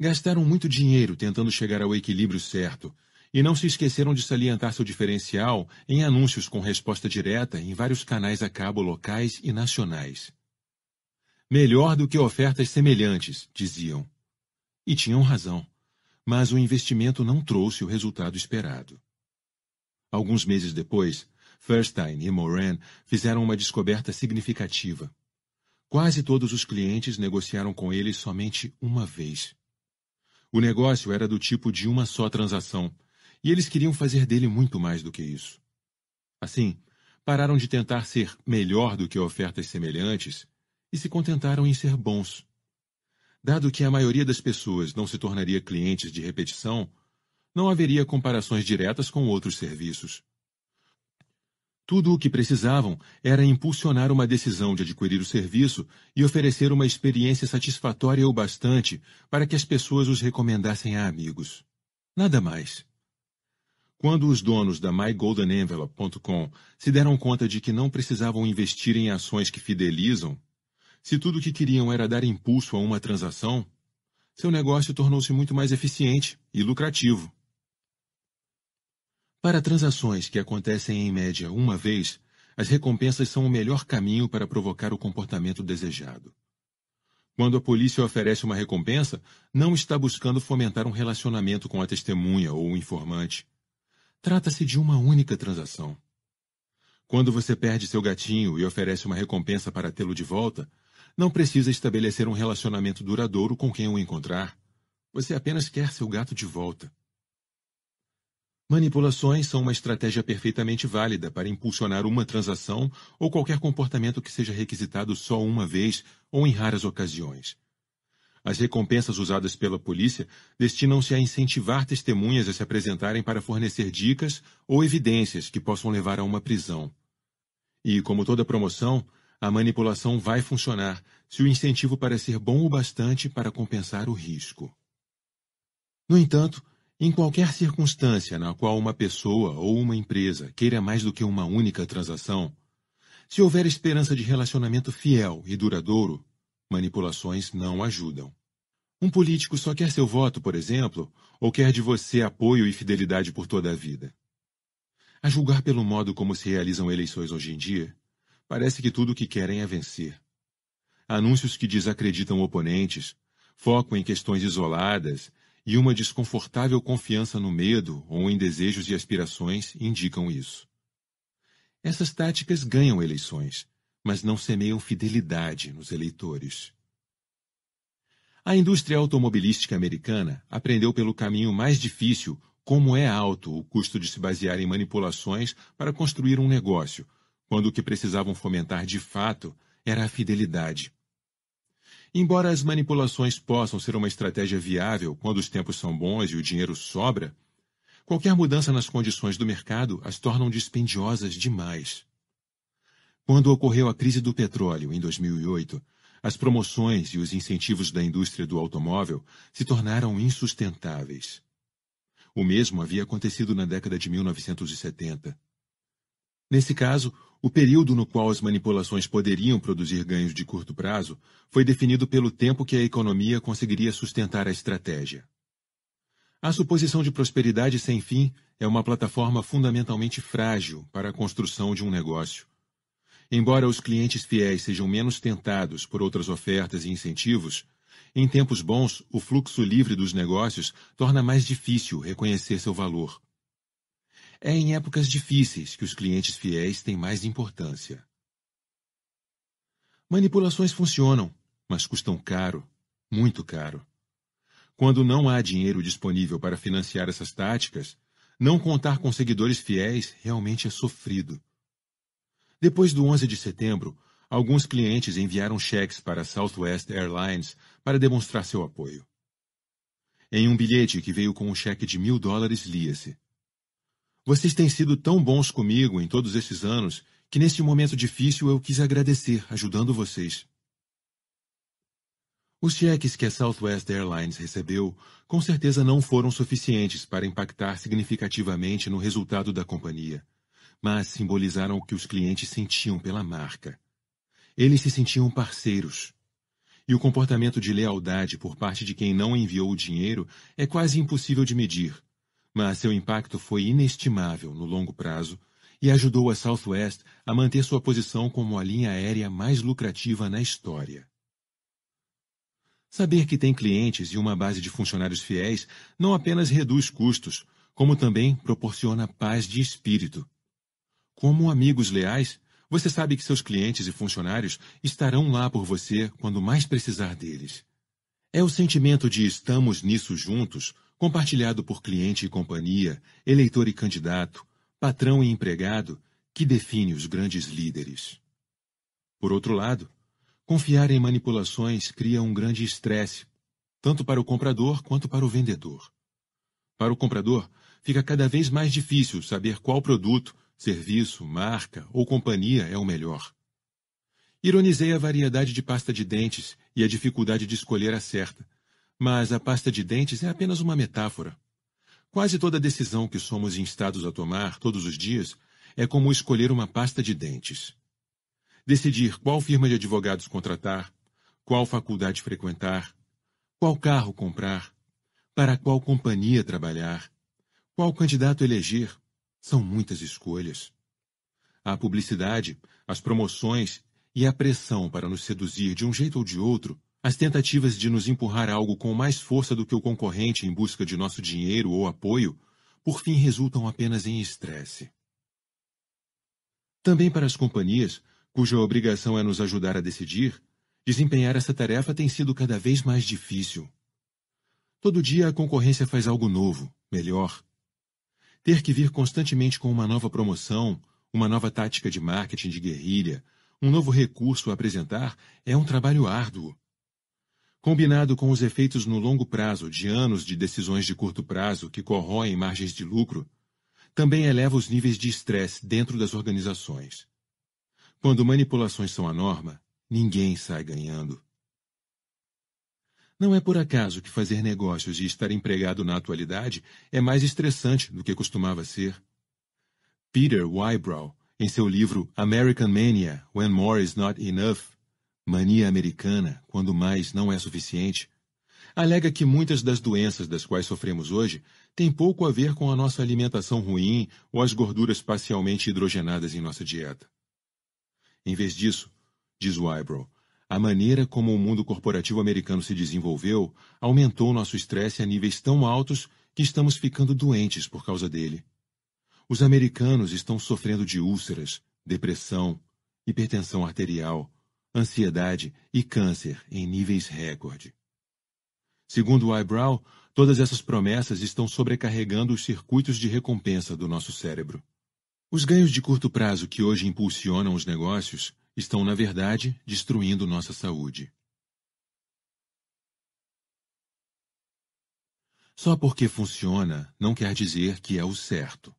Gastaram muito dinheiro tentando chegar ao equilíbrio certo e não se esqueceram de salientar seu diferencial em anúncios com resposta direta em vários canais a cabo locais e nacionais. Melhor do que ofertas semelhantes, diziam. E tinham razão mas o investimento não trouxe o resultado esperado. Alguns meses depois, Firstein e Moran fizeram uma descoberta significativa. Quase todos os clientes negociaram com eles somente uma vez. O negócio era do tipo de uma só transação, e eles queriam fazer dele muito mais do que isso. Assim, pararam de tentar ser melhor do que ofertas semelhantes e se contentaram em ser bons. Dado que a maioria das pessoas não se tornaria clientes de repetição, não haveria comparações diretas com outros serviços. Tudo o que precisavam era impulsionar uma decisão de adquirir o serviço e oferecer uma experiência satisfatória o bastante para que as pessoas os recomendassem a amigos. Nada mais. Quando os donos da MyGoldenEnvelope.com se deram conta de que não precisavam investir em ações que fidelizam, se tudo o que queriam era dar impulso a uma transação, seu negócio tornou-se muito mais eficiente e lucrativo. Para transações que acontecem em média uma vez, as recompensas são o melhor caminho para provocar o comportamento desejado. Quando a polícia oferece uma recompensa, não está buscando fomentar um relacionamento com a testemunha ou o informante. Trata-se de uma única transação. Quando você perde seu gatinho e oferece uma recompensa para tê-lo de volta, não precisa estabelecer um relacionamento duradouro com quem o encontrar. Você apenas quer seu gato de volta. Manipulações são uma estratégia perfeitamente válida para impulsionar uma transação ou qualquer comportamento que seja requisitado só uma vez ou em raras ocasiões. As recompensas usadas pela polícia destinam-se a incentivar testemunhas a se apresentarem para fornecer dicas ou evidências que possam levar a uma prisão. E, como toda promoção, a manipulação vai funcionar se o incentivo parecer bom o bastante para compensar o risco. No entanto, em qualquer circunstância na qual uma pessoa ou uma empresa queira mais do que uma única transação, se houver esperança de relacionamento fiel e duradouro, manipulações não ajudam. Um político só quer seu voto, por exemplo, ou quer de você apoio e fidelidade por toda a vida. A julgar pelo modo como se realizam eleições hoje em dia, Parece que tudo o que querem é vencer. Anúncios que desacreditam oponentes, foco em questões isoladas e uma desconfortável confiança no medo ou em desejos e aspirações indicam isso. Essas táticas ganham eleições, mas não semeiam fidelidade nos eleitores. A indústria automobilística americana aprendeu pelo caminho mais difícil como é alto o custo de se basear em manipulações para construir um negócio, quando o que precisavam fomentar de fato era a fidelidade. Embora as manipulações possam ser uma estratégia viável quando os tempos são bons e o dinheiro sobra, qualquer mudança nas condições do mercado as tornam dispendiosas demais. Quando ocorreu a crise do petróleo em 2008, as promoções e os incentivos da indústria do automóvel se tornaram insustentáveis. O mesmo havia acontecido na década de 1970. Nesse caso, o período no qual as manipulações poderiam produzir ganhos de curto prazo foi definido pelo tempo que a economia conseguiria sustentar a estratégia. A suposição de prosperidade sem fim é uma plataforma fundamentalmente frágil para a construção de um negócio. Embora os clientes fiéis sejam menos tentados por outras ofertas e incentivos, em tempos bons, o fluxo livre dos negócios torna mais difícil reconhecer seu valor. É em épocas difíceis que os clientes fiéis têm mais importância. Manipulações funcionam, mas custam caro, muito caro. Quando não há dinheiro disponível para financiar essas táticas, não contar com seguidores fiéis realmente é sofrido. Depois do 11 de setembro, alguns clientes enviaram cheques para a Southwest Airlines para demonstrar seu apoio. Em um bilhete que veio com um cheque de mil dólares, lia-se: vocês têm sido tão bons comigo em todos esses anos que neste momento difícil eu quis agradecer ajudando vocês. Os cheques que a Southwest Airlines recebeu com certeza não foram suficientes para impactar significativamente no resultado da companhia, mas simbolizaram o que os clientes sentiam pela marca. Eles se sentiam parceiros. E o comportamento de lealdade por parte de quem não enviou o dinheiro é quase impossível de medir, mas seu impacto foi inestimável no longo prazo e ajudou a Southwest a manter sua posição como a linha aérea mais lucrativa na história. Saber que tem clientes e uma base de funcionários fiéis não apenas reduz custos, como também proporciona paz de espírito. Como amigos leais, você sabe que seus clientes e funcionários estarão lá por você quando mais precisar deles. É o sentimento de estamos nisso juntos compartilhado por cliente e companhia, eleitor e candidato, patrão e empregado, que define os grandes líderes. Por outro lado, confiar em manipulações cria um grande estresse, tanto para o comprador quanto para o vendedor. Para o comprador, fica cada vez mais difícil saber qual produto, serviço, marca ou companhia é o melhor. Ironizei a variedade de pasta de dentes e a dificuldade de escolher a certa, mas a pasta de dentes é apenas uma metáfora. Quase toda decisão que somos instados a tomar todos os dias é como escolher uma pasta de dentes. Decidir qual firma de advogados contratar, qual faculdade frequentar, qual carro comprar, para qual companhia trabalhar, qual candidato eleger, são muitas escolhas. A publicidade, as promoções e a pressão para nos seduzir de um jeito ou de outro as tentativas de nos empurrar algo com mais força do que o concorrente em busca de nosso dinheiro ou apoio, por fim resultam apenas em estresse. Também para as companhias, cuja obrigação é nos ajudar a decidir, desempenhar essa tarefa tem sido cada vez mais difícil. Todo dia a concorrência faz algo novo, melhor. Ter que vir constantemente com uma nova promoção, uma nova tática de marketing de guerrilha, um novo recurso a apresentar é um trabalho árduo combinado com os efeitos no longo prazo de anos de decisões de curto prazo que corroem margens de lucro, também eleva os níveis de estresse dentro das organizações. Quando manipulações são a norma, ninguém sai ganhando. Não é por acaso que fazer negócios e estar empregado na atualidade é mais estressante do que costumava ser. Peter Wybrow, em seu livro American Mania: When More Is Not Enough, mania americana, quando mais não é suficiente, alega que muitas das doenças das quais sofremos hoje têm pouco a ver com a nossa alimentação ruim ou as gorduras parcialmente hidrogenadas em nossa dieta. Em vez disso, diz Wybrow, a maneira como o mundo corporativo americano se desenvolveu aumentou nosso estresse a níveis tão altos que estamos ficando doentes por causa dele. Os americanos estão sofrendo de úlceras, depressão, hipertensão arterial, ansiedade e câncer em níveis recorde. Segundo o Eyebrow, todas essas promessas estão sobrecarregando os circuitos de recompensa do nosso cérebro. Os ganhos de curto prazo que hoje impulsionam os negócios estão, na verdade, destruindo nossa saúde. Só porque funciona não quer dizer que é o certo.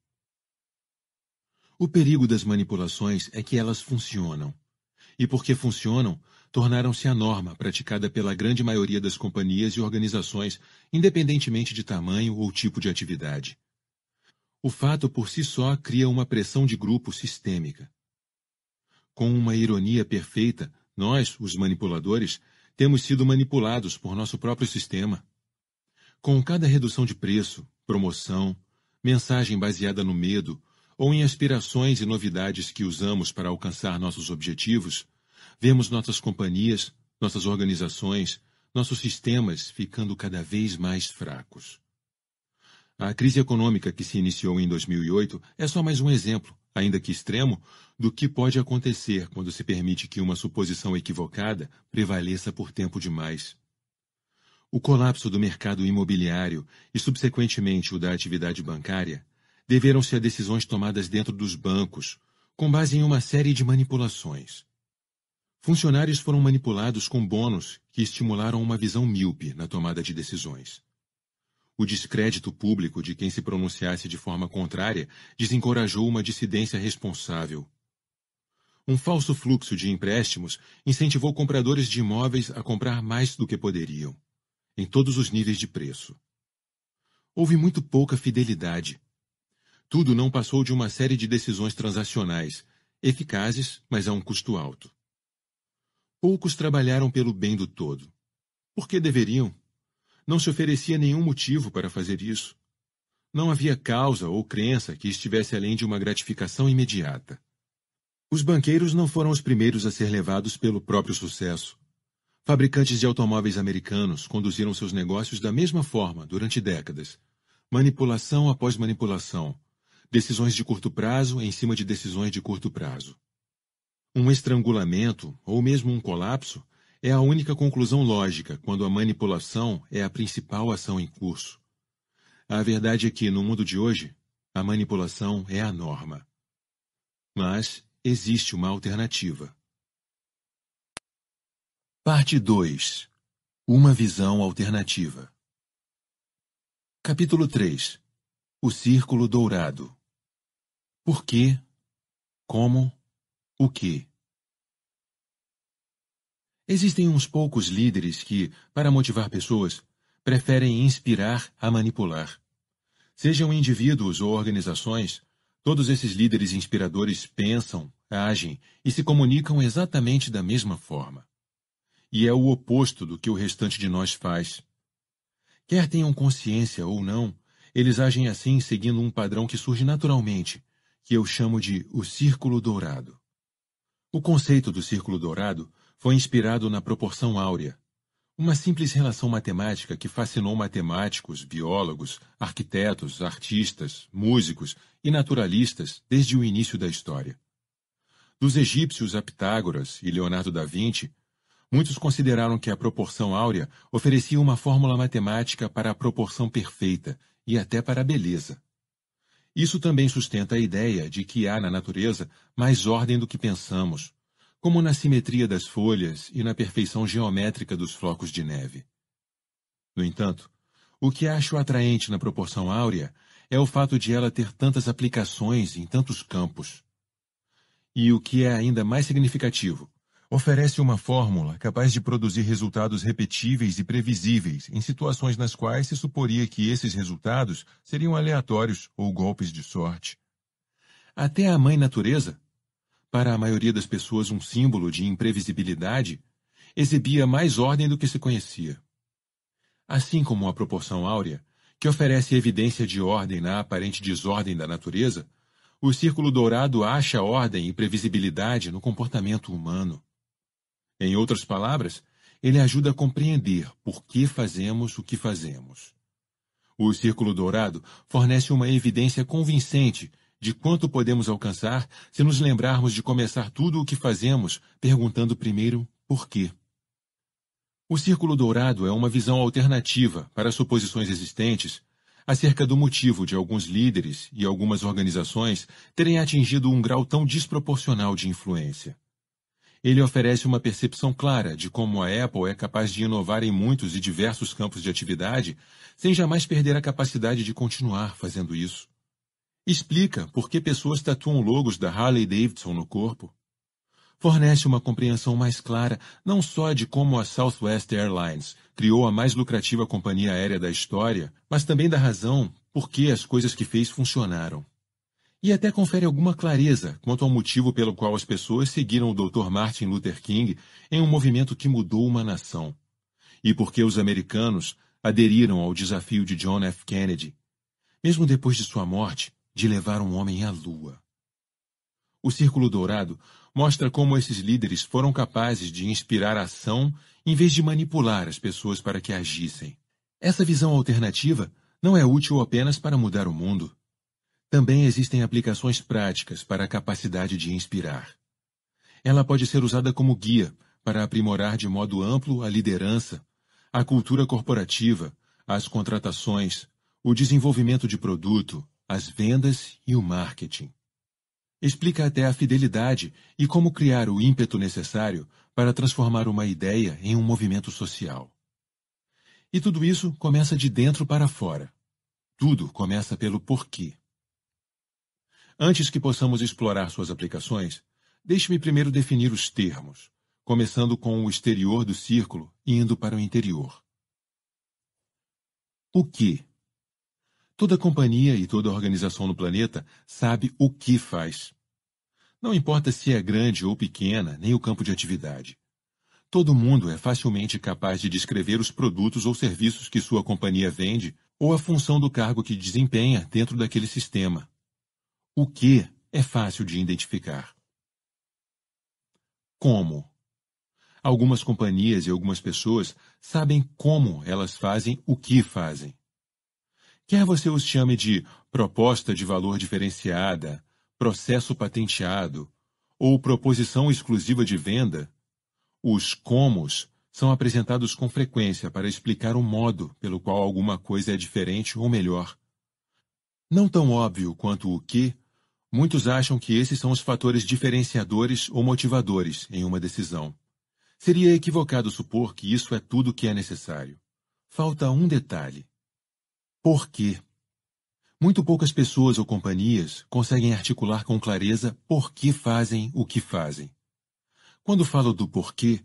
O perigo das manipulações é que elas funcionam, e porque funcionam, tornaram-se a norma praticada pela grande maioria das companhias e organizações, independentemente de tamanho ou tipo de atividade. O fato por si só cria uma pressão de grupo sistêmica. Com uma ironia perfeita, nós, os manipuladores, temos sido manipulados por nosso próprio sistema. Com cada redução de preço, promoção, mensagem baseada no medo ou em aspirações e novidades que usamos para alcançar nossos objetivos, vemos nossas companhias, nossas organizações, nossos sistemas ficando cada vez mais fracos. A crise econômica que se iniciou em 2008 é só mais um exemplo, ainda que extremo, do que pode acontecer quando se permite que uma suposição equivocada prevaleça por tempo demais. O colapso do mercado imobiliário e, subsequentemente, o da atividade bancária deveram se a decisões tomadas dentro dos bancos, com base em uma série de manipulações. Funcionários foram manipulados com bônus que estimularam uma visão míope na tomada de decisões. O descrédito público de quem se pronunciasse de forma contrária desencorajou uma dissidência responsável. Um falso fluxo de empréstimos incentivou compradores de imóveis a comprar mais do que poderiam, em todos os níveis de preço. Houve muito pouca fidelidade, tudo não passou de uma série de decisões transacionais, eficazes, mas a um custo alto. Poucos trabalharam pelo bem do todo. Por que deveriam? Não se oferecia nenhum motivo para fazer isso. Não havia causa ou crença que estivesse além de uma gratificação imediata. Os banqueiros não foram os primeiros a ser levados pelo próprio sucesso. Fabricantes de automóveis americanos conduziram seus negócios da mesma forma durante décadas manipulação após manipulação Decisões de curto prazo em cima de decisões de curto prazo. Um estrangulamento, ou mesmo um colapso, é a única conclusão lógica quando a manipulação é a principal ação em curso. A verdade é que, no mundo de hoje, a manipulação é a norma. Mas existe uma alternativa. Parte 2 Uma visão alternativa. Capítulo 3 O Círculo Dourado por quê? Como? O que? Existem uns poucos líderes que, para motivar pessoas, preferem inspirar a manipular. Sejam indivíduos ou organizações, todos esses líderes inspiradores pensam, agem e se comunicam exatamente da mesma forma. E é o oposto do que o restante de nós faz. Quer tenham consciência ou não, eles agem assim seguindo um padrão que surge naturalmente que eu chamo de o círculo dourado. O conceito do círculo dourado foi inspirado na proporção áurea, uma simples relação matemática que fascinou matemáticos, biólogos, arquitetos, artistas, músicos e naturalistas desde o início da história. Dos egípcios a Pitágoras e Leonardo da Vinci, muitos consideraram que a proporção áurea oferecia uma fórmula matemática para a proporção perfeita e até para a beleza. Isso também sustenta a ideia de que há na natureza mais ordem do que pensamos, como na simetria das folhas e na perfeição geométrica dos flocos de neve. No entanto, o que acho atraente na proporção áurea é o fato de ela ter tantas aplicações em tantos campos. E o que é ainda mais significativo, oferece uma fórmula capaz de produzir resultados repetíveis e previsíveis em situações nas quais se suporia que esses resultados seriam aleatórios ou golpes de sorte. Até a Mãe Natureza, para a maioria das pessoas um símbolo de imprevisibilidade, exibia mais ordem do que se conhecia. Assim como a proporção áurea, que oferece evidência de ordem na aparente desordem da natureza, o círculo dourado acha ordem e previsibilidade no comportamento humano. Em outras palavras, ele ajuda a compreender por que fazemos o que fazemos. O Círculo Dourado fornece uma evidência convincente de quanto podemos alcançar se nos lembrarmos de começar tudo o que fazemos perguntando primeiro por quê. O Círculo Dourado é uma visão alternativa para suposições existentes acerca do motivo de alguns líderes e algumas organizações terem atingido um grau tão desproporcional de influência. Ele oferece uma percepção clara de como a Apple é capaz de inovar em muitos e diversos campos de atividade, sem jamais perder a capacidade de continuar fazendo isso. Explica por que pessoas tatuam logos da Harley Davidson no corpo. Fornece uma compreensão mais clara não só de como a Southwest Airlines criou a mais lucrativa companhia aérea da história, mas também da razão por que as coisas que fez funcionaram e até confere alguma clareza quanto ao motivo pelo qual as pessoas seguiram o Dr. Martin Luther King em um movimento que mudou uma nação, e por que os americanos aderiram ao desafio de John F. Kennedy, mesmo depois de sua morte, de levar um homem à lua. O Círculo Dourado mostra como esses líderes foram capazes de inspirar ação em vez de manipular as pessoas para que agissem. Essa visão alternativa não é útil apenas para mudar o mundo, também existem aplicações práticas para a capacidade de inspirar. Ela pode ser usada como guia para aprimorar de modo amplo a liderança, a cultura corporativa, as contratações, o desenvolvimento de produto, as vendas e o marketing. Explica até a fidelidade e como criar o ímpeto necessário para transformar uma ideia em um movimento social. E tudo isso começa de dentro para fora. Tudo começa pelo porquê. Antes que possamos explorar suas aplicações, deixe-me primeiro definir os termos, começando com o exterior do círculo e indo para o interior. O que? Toda companhia e toda organização no planeta sabe o que faz. Não importa se é grande ou pequena, nem o campo de atividade. Todo mundo é facilmente capaz de descrever os produtos ou serviços que sua companhia vende ou a função do cargo que desempenha dentro daquele sistema. O que é fácil de identificar. Como? Algumas companhias e algumas pessoas sabem como elas fazem o que fazem. Quer você os chame de proposta de valor diferenciada, processo patenteado ou proposição exclusiva de venda, os comos são apresentados com frequência para explicar o modo pelo qual alguma coisa é diferente ou melhor. Não tão óbvio quanto o que Muitos acham que esses são os fatores diferenciadores ou motivadores em uma decisão. Seria equivocado supor que isso é tudo que é necessário. Falta um detalhe. Por quê? Muito poucas pessoas ou companhias conseguem articular com clareza por que fazem o que fazem. Quando falo do porquê,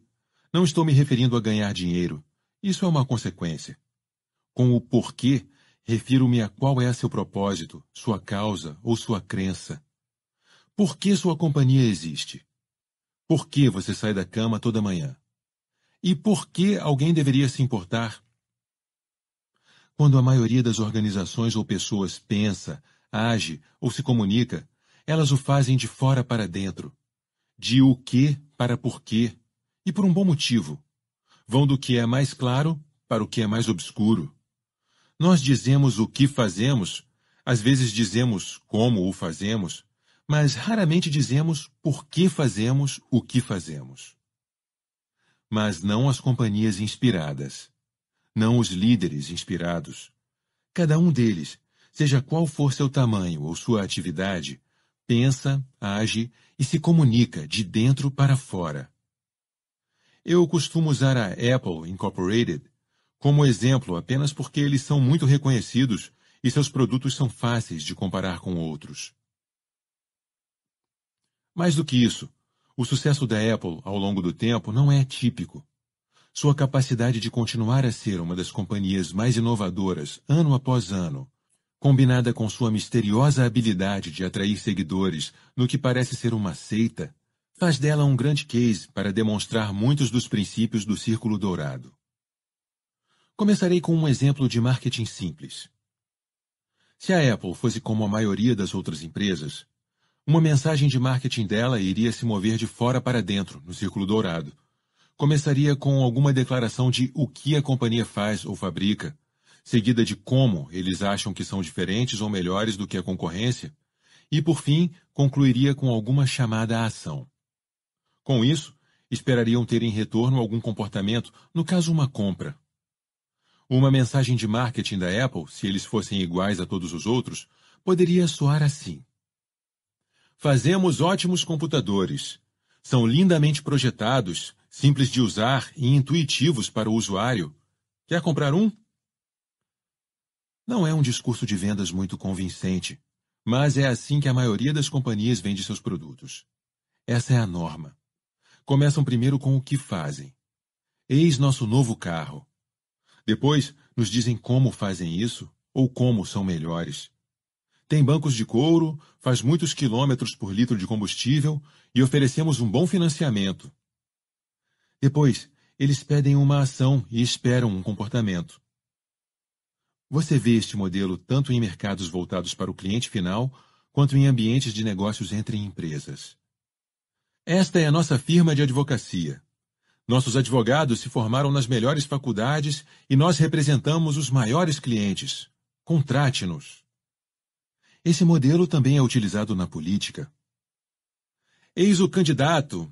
não estou me referindo a ganhar dinheiro. Isso é uma consequência. Com o porquê, Refiro-me a qual é seu propósito, sua causa ou sua crença. Por que sua companhia existe? Por que você sai da cama toda manhã? E por que alguém deveria se importar? Quando a maioria das organizações ou pessoas pensa, age ou se comunica, elas o fazem de fora para dentro. De o que para por quê, e por um bom motivo. Vão do que é mais claro para o que é mais obscuro. Nós dizemos o que fazemos, às vezes dizemos como o fazemos, mas raramente dizemos por que fazemos o que fazemos. Mas não as companhias inspiradas, não os líderes inspirados. Cada um deles, seja qual for seu tamanho ou sua atividade, pensa, age e se comunica de dentro para fora. Eu costumo usar a Apple Incorporated como exemplo apenas porque eles são muito reconhecidos e seus produtos são fáceis de comparar com outros. Mais do que isso, o sucesso da Apple ao longo do tempo não é típico. Sua capacidade de continuar a ser uma das companhias mais inovadoras ano após ano, combinada com sua misteriosa habilidade de atrair seguidores no que parece ser uma seita, faz dela um grande case para demonstrar muitos dos princípios do Círculo Dourado. Começarei com um exemplo de marketing simples. Se a Apple fosse como a maioria das outras empresas, uma mensagem de marketing dela iria se mover de fora para dentro, no círculo dourado. Começaria com alguma declaração de o que a companhia faz ou fabrica, seguida de como eles acham que são diferentes ou melhores do que a concorrência, e por fim concluiria com alguma chamada à ação. Com isso, esperariam ter em retorno algum comportamento, no caso uma compra, uma mensagem de marketing da Apple, se eles fossem iguais a todos os outros, poderia soar assim: Fazemos ótimos computadores. São lindamente projetados, simples de usar e intuitivos para o usuário. Quer comprar um? Não é um discurso de vendas muito convincente, mas é assim que a maioria das companhias vende seus produtos. Essa é a norma. Começam primeiro com o que fazem. Eis nosso novo carro. Depois, nos dizem como fazem isso ou como são melhores. Tem bancos de couro, faz muitos quilômetros por litro de combustível e oferecemos um bom financiamento. Depois, eles pedem uma ação e esperam um comportamento. Você vê este modelo tanto em mercados voltados para o cliente final, quanto em ambientes de negócios entre empresas. Esta é a nossa firma de advocacia. Nossos advogados se formaram nas melhores faculdades e nós representamos os maiores clientes. Contrate-nos. Esse modelo também é utilizado na política. Eis o candidato,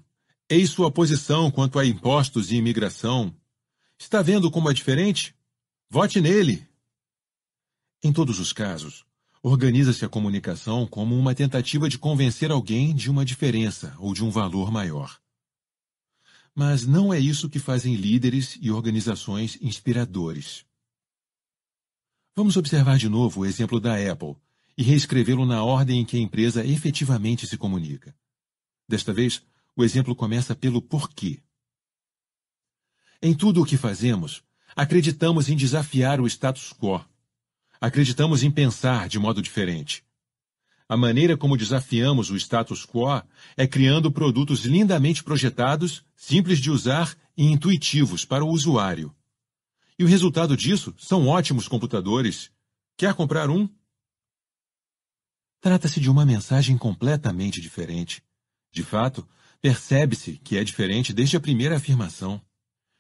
eis sua posição quanto a impostos e imigração. Está vendo como é diferente? Vote nele! Em todos os casos, organiza-se a comunicação como uma tentativa de convencer alguém de uma diferença ou de um valor maior. Mas não é isso que fazem líderes e organizações inspiradores. Vamos observar de novo o exemplo da Apple e reescrevê-lo na ordem em que a empresa efetivamente se comunica. Desta vez, o exemplo começa pelo porquê. Em tudo o que fazemos, acreditamos em desafiar o status quo. Acreditamos em pensar de modo diferente. A maneira como desafiamos o status quo é criando produtos lindamente projetados, simples de usar e intuitivos para o usuário. E o resultado disso são ótimos computadores. Quer comprar um? Trata-se de uma mensagem completamente diferente. De fato, percebe-se que é diferente desde a primeira afirmação.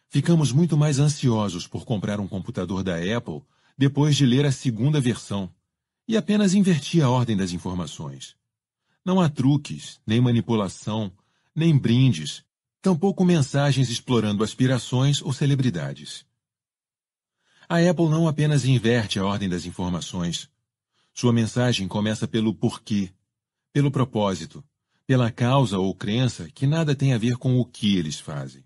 Ficamos muito mais ansiosos por comprar um computador da Apple depois de ler a segunda versão e apenas invertia a ordem das informações. Não há truques, nem manipulação, nem brindes, tampouco mensagens explorando aspirações ou celebridades. A Apple não apenas inverte a ordem das informações. Sua mensagem começa pelo porquê, pelo propósito, pela causa ou crença que nada tem a ver com o que eles fazem.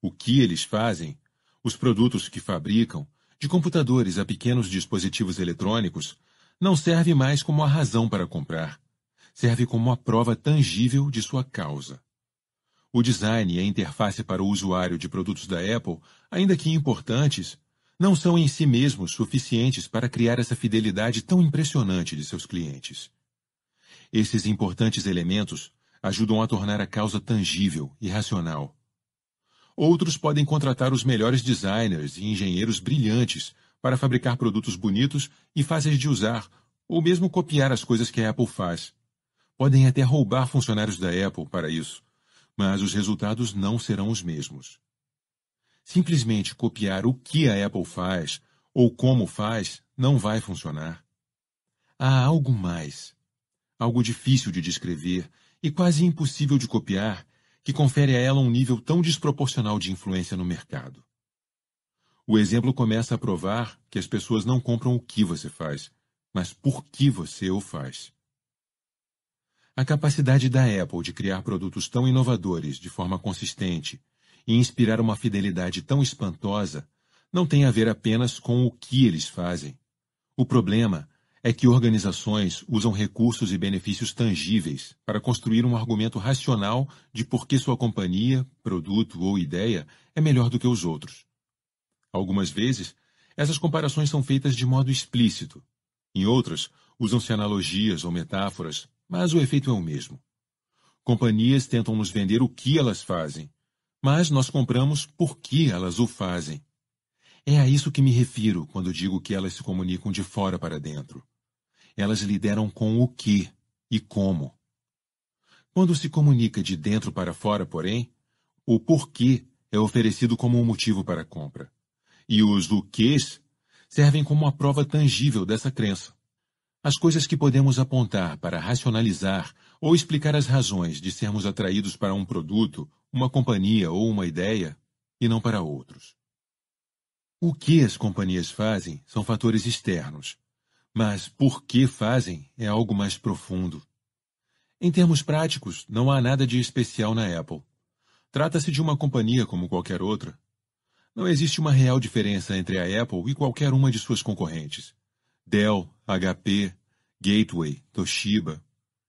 O que eles fazem, os produtos que fabricam, de computadores a pequenos dispositivos eletrônicos, não serve mais como a razão para comprar, serve como a prova tangível de sua causa. O design e a interface para o usuário de produtos da Apple, ainda que importantes, não são em si mesmos suficientes para criar essa fidelidade tão impressionante de seus clientes. Esses importantes elementos ajudam a tornar a causa tangível e racional. Outros podem contratar os melhores designers e engenheiros brilhantes para fabricar produtos bonitos e fáceis de usar, ou mesmo copiar as coisas que a Apple faz. Podem até roubar funcionários da Apple para isso, mas os resultados não serão os mesmos. Simplesmente copiar o que a Apple faz ou como faz não vai funcionar. Há algo mais, algo difícil de descrever e quase impossível de copiar, que confere a ela um nível tão desproporcional de influência no mercado. O exemplo começa a provar que as pessoas não compram o que você faz, mas por que você o faz. A capacidade da Apple de criar produtos tão inovadores de forma consistente e inspirar uma fidelidade tão espantosa não tem a ver apenas com o que eles fazem. O problema é que organizações usam recursos e benefícios tangíveis para construir um argumento racional de por que sua companhia, produto ou ideia é melhor do que os outros. Algumas vezes, essas comparações são feitas de modo explícito. Em outras, usam-se analogias ou metáforas, mas o efeito é o mesmo. Companhias tentam nos vender o que elas fazem, mas nós compramos por que elas o fazem. É a isso que me refiro quando digo que elas se comunicam de fora para dentro. Elas lideram com o que e como. Quando se comunica de dentro para fora, porém, o porquê é oferecido como um motivo para a compra e os o quês servem como uma prova tangível dessa crença. As coisas que podemos apontar para racionalizar ou explicar as razões de sermos atraídos para um produto, uma companhia ou uma ideia, e não para outros. O que as companhias fazem são fatores externos, mas por que fazem é algo mais profundo. Em termos práticos, não há nada de especial na Apple. Trata-se de uma companhia como qualquer outra, não existe uma real diferença entre a Apple e qualquer uma de suas concorrentes. Dell, HP, Gateway, Toshiba.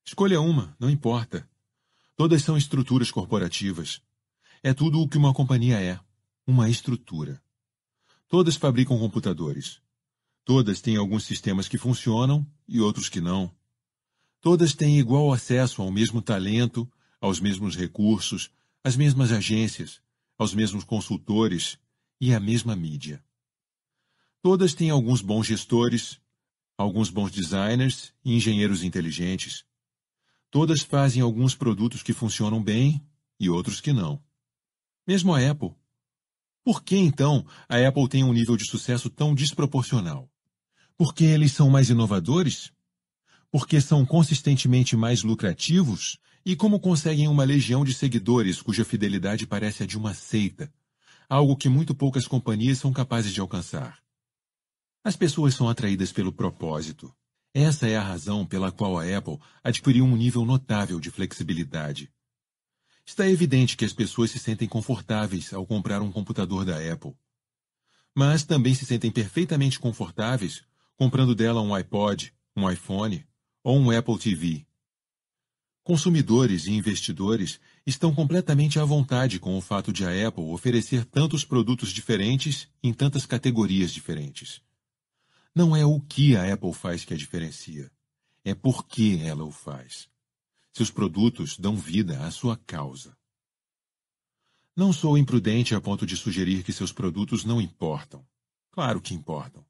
Escolha uma, não importa. Todas são estruturas corporativas. É tudo o que uma companhia é: uma estrutura. Todas fabricam computadores. Todas têm alguns sistemas que funcionam e outros que não. Todas têm igual acesso ao mesmo talento, aos mesmos recursos, às mesmas agências, aos mesmos consultores e a mesma mídia. Todas têm alguns bons gestores, alguns bons designers e engenheiros inteligentes. Todas fazem alguns produtos que funcionam bem e outros que não. Mesmo a Apple. Por que então a Apple tem um nível de sucesso tão desproporcional? Porque eles são mais inovadores? Porque são consistentemente mais lucrativos? E como conseguem uma legião de seguidores cuja fidelidade parece a de uma seita, algo que muito poucas companhias são capazes de alcançar. As pessoas são atraídas pelo propósito. Essa é a razão pela qual a Apple adquiriu um nível notável de flexibilidade. Está evidente que as pessoas se sentem confortáveis ao comprar um computador da Apple. Mas também se sentem perfeitamente confortáveis comprando dela um iPod, um iPhone ou um Apple TV. Consumidores e investidores estão completamente à vontade com o fato de a Apple oferecer tantos produtos diferentes em tantas categorias diferentes. Não é o que a Apple faz que a diferencia, é por que ela o faz. Seus produtos dão vida à sua causa. Não sou imprudente a ponto de sugerir que seus produtos não importam. Claro que importam.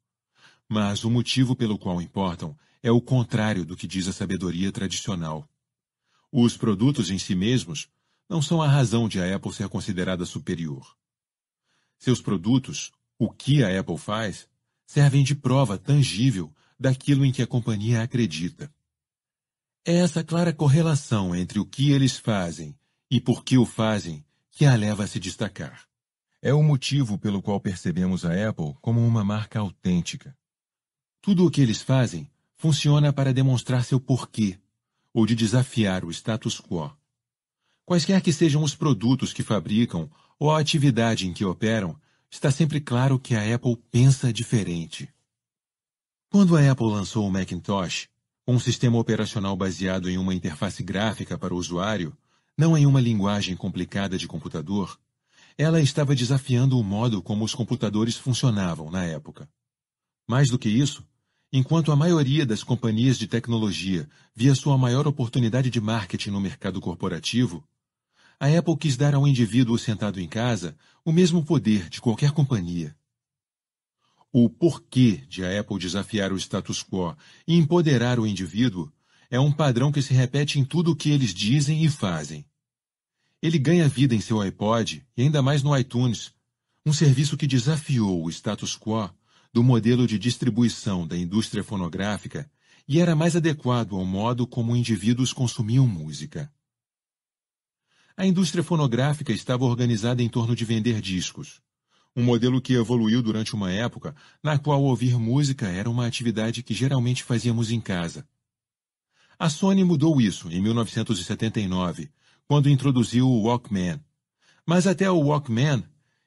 Mas o motivo pelo qual importam é o contrário do que diz a sabedoria tradicional. Os produtos em si mesmos não são a razão de a Apple ser considerada superior. Seus produtos, o que a Apple faz, servem de prova tangível daquilo em que a companhia acredita. É essa clara correlação entre o que eles fazem e por que o fazem que a leva a se destacar. É o motivo pelo qual percebemos a Apple como uma marca autêntica. Tudo o que eles fazem funciona para demonstrar seu porquê, ou de desafiar o status quo. Quaisquer que sejam os produtos que fabricam ou a atividade em que operam, está sempre claro que a Apple pensa diferente. Quando a Apple lançou o Macintosh, um sistema operacional baseado em uma interface gráfica para o usuário, não em uma linguagem complicada de computador, ela estava desafiando o modo como os computadores funcionavam na época. Mais do que isso, enquanto a maioria das companhias de tecnologia via sua maior oportunidade de marketing no mercado corporativo, a Apple quis dar ao indivíduo sentado em casa o mesmo poder de qualquer companhia. O porquê de a Apple desafiar o status quo e empoderar o indivíduo é um padrão que se repete em tudo o que eles dizem e fazem. Ele ganha vida em seu iPod e ainda mais no iTunes, um serviço que desafiou o status quo do modelo de distribuição da indústria fonográfica e era mais adequado ao modo como indivíduos consumiam música. A indústria fonográfica estava organizada em torno de vender discos. Um modelo que evoluiu durante uma época na qual ouvir música era uma atividade que geralmente fazíamos em casa. A Sony mudou isso em 1979, quando introduziu o Walkman. Mas até o Walkman,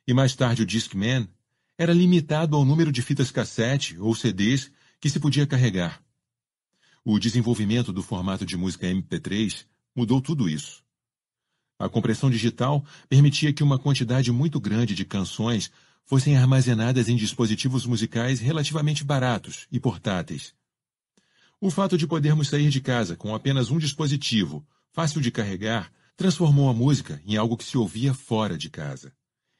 e mais tarde o Discman, era limitado ao número de fitas cassete ou CDs que se podia carregar. O desenvolvimento do formato de música MP3 mudou tudo isso. A compressão digital permitia que uma quantidade muito grande de canções fossem armazenadas em dispositivos musicais relativamente baratos e portáteis. O fato de podermos sair de casa com apenas um dispositivo, fácil de carregar, transformou a música em algo que se ouvia fora de casa.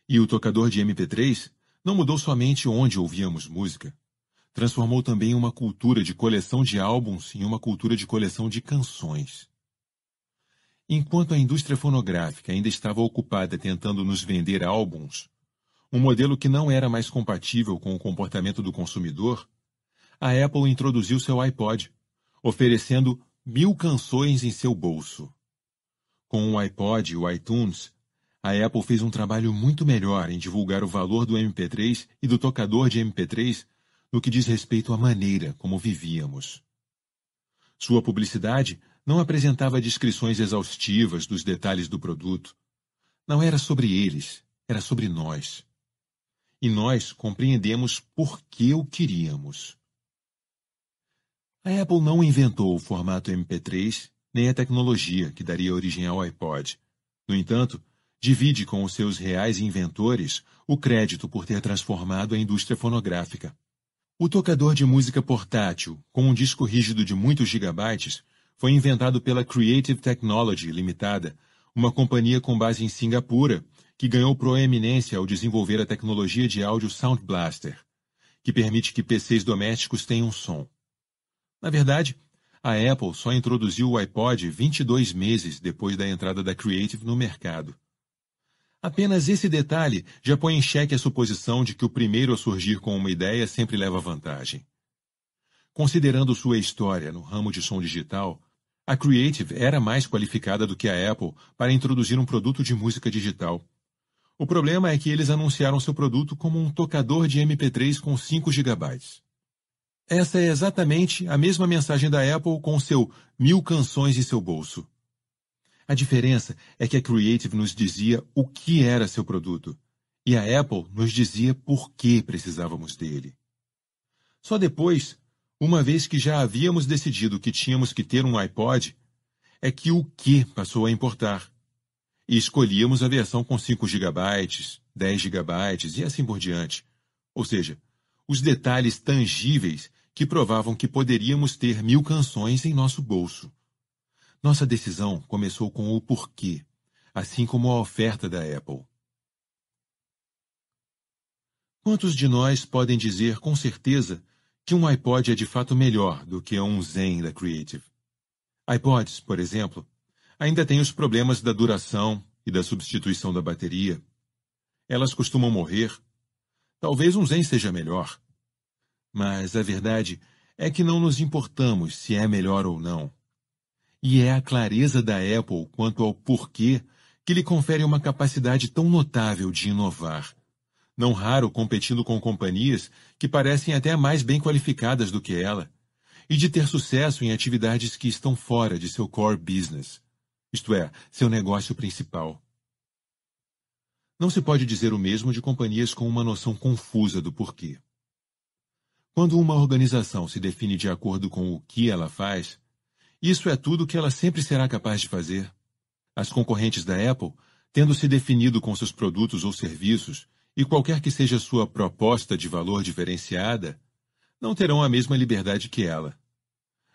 E o tocador de MP3 não mudou somente onde ouvíamos música. Transformou também uma cultura de coleção de álbuns em uma cultura de coleção de canções. Enquanto a indústria fonográfica ainda estava ocupada tentando nos vender álbuns, um modelo que não era mais compatível com o comportamento do consumidor, a Apple introduziu seu iPod, oferecendo mil canções em seu bolso. Com o iPod e o iTunes, a Apple fez um trabalho muito melhor em divulgar o valor do MP3 e do tocador de MP3 no que diz respeito à maneira como vivíamos. Sua publicidade não apresentava descrições exaustivas dos detalhes do produto. Não era sobre eles, era sobre nós. E nós compreendemos por que o queríamos. A Apple não inventou o formato MP3 nem a tecnologia que daria origem ao iPod. No entanto, divide com os seus reais inventores o crédito por ter transformado a indústria fonográfica. O tocador de música portátil, com um disco rígido de muitos gigabytes, foi inventado pela Creative Technology Limitada, uma companhia com base em Singapura, que ganhou proeminência ao desenvolver a tecnologia de áudio Sound Blaster, que permite que PCs domésticos tenham som. Na verdade, a Apple só introduziu o iPod 22 meses depois da entrada da Creative no mercado. Apenas esse detalhe já põe em xeque a suposição de que o primeiro a surgir com uma ideia sempre leva vantagem. Considerando sua história no ramo de som digital, a Creative era mais qualificada do que a Apple para introduzir um produto de música digital. O problema é que eles anunciaram seu produto como um tocador de MP3 com 5 GB. Essa é exatamente a mesma mensagem da Apple com seu mil canções em seu bolso. A diferença é que a Creative nos dizia o que era seu produto e a Apple nos dizia por que precisávamos dele. Só depois, uma vez que já havíamos decidido que tínhamos que ter um iPod, é que o que passou a importar. E escolhíamos a versão com 5 GB, 10 GB e assim por diante. Ou seja, os detalhes tangíveis que provavam que poderíamos ter mil canções em nosso bolso. Nossa decisão começou com o porquê, assim como a oferta da Apple. Quantos de nós podem dizer com certeza que um iPod é de fato melhor do que um Zen da Creative. iPods, por exemplo, ainda têm os problemas da duração e da substituição da bateria. Elas costumam morrer. Talvez um Zen seja melhor. Mas a verdade é que não nos importamos se é melhor ou não. E é a clareza da Apple quanto ao porquê que lhe confere uma capacidade tão notável de inovar não raro competindo com companhias que parecem até mais bem qualificadas do que ela, e de ter sucesso em atividades que estão fora de seu core business, isto é, seu negócio principal. Não se pode dizer o mesmo de companhias com uma noção confusa do porquê. Quando uma organização se define de acordo com o que ela faz, isso é tudo que ela sempre será capaz de fazer. As concorrentes da Apple, tendo se definido com seus produtos ou serviços, e qualquer que seja sua proposta de valor diferenciada, não terão a mesma liberdade que ela.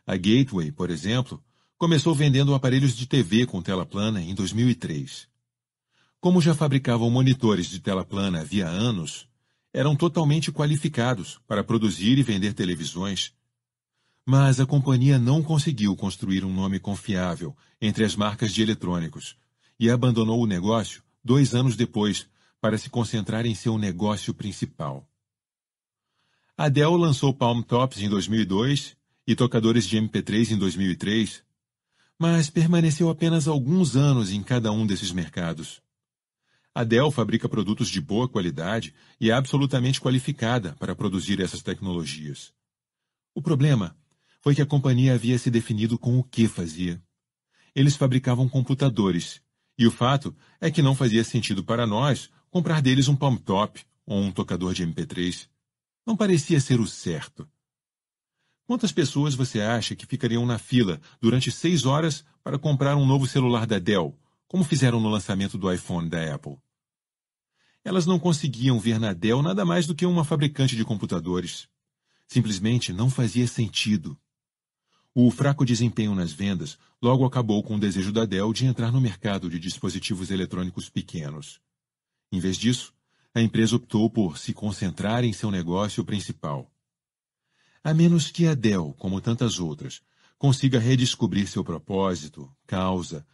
A Gateway, por exemplo, começou vendendo aparelhos de TV com tela plana em 2003. Como já fabricavam monitores de tela plana havia anos, eram totalmente qualificados para produzir e vender televisões. Mas a companhia não conseguiu construir um nome confiável entre as marcas de eletrônicos e abandonou o negócio dois anos depois para se concentrar em seu negócio principal. A Dell lançou Palm Tops em 2002 e tocadores de MP3 em 2003, mas permaneceu apenas alguns anos em cada um desses mercados. A Dell fabrica produtos de boa qualidade e é absolutamente qualificada para produzir essas tecnologias. O problema foi que a companhia havia se definido com o que fazia. Eles fabricavam computadores, e o fato é que não fazia sentido para nós comprar deles um palm top ou um tocador de MP3. Não parecia ser o certo. Quantas pessoas você acha que ficariam na fila durante seis horas para comprar um novo celular da Dell, como fizeram no lançamento do iPhone da Apple? Elas não conseguiam ver na Dell nada mais do que uma fabricante de computadores. Simplesmente não fazia sentido. O fraco desempenho nas vendas logo acabou com o desejo da Dell de entrar no mercado de dispositivos eletrônicos pequenos. Em vez disso, a empresa optou por se concentrar em seu negócio principal. A menos que a Dell, como tantas outras, consiga redescobrir seu propósito, causa,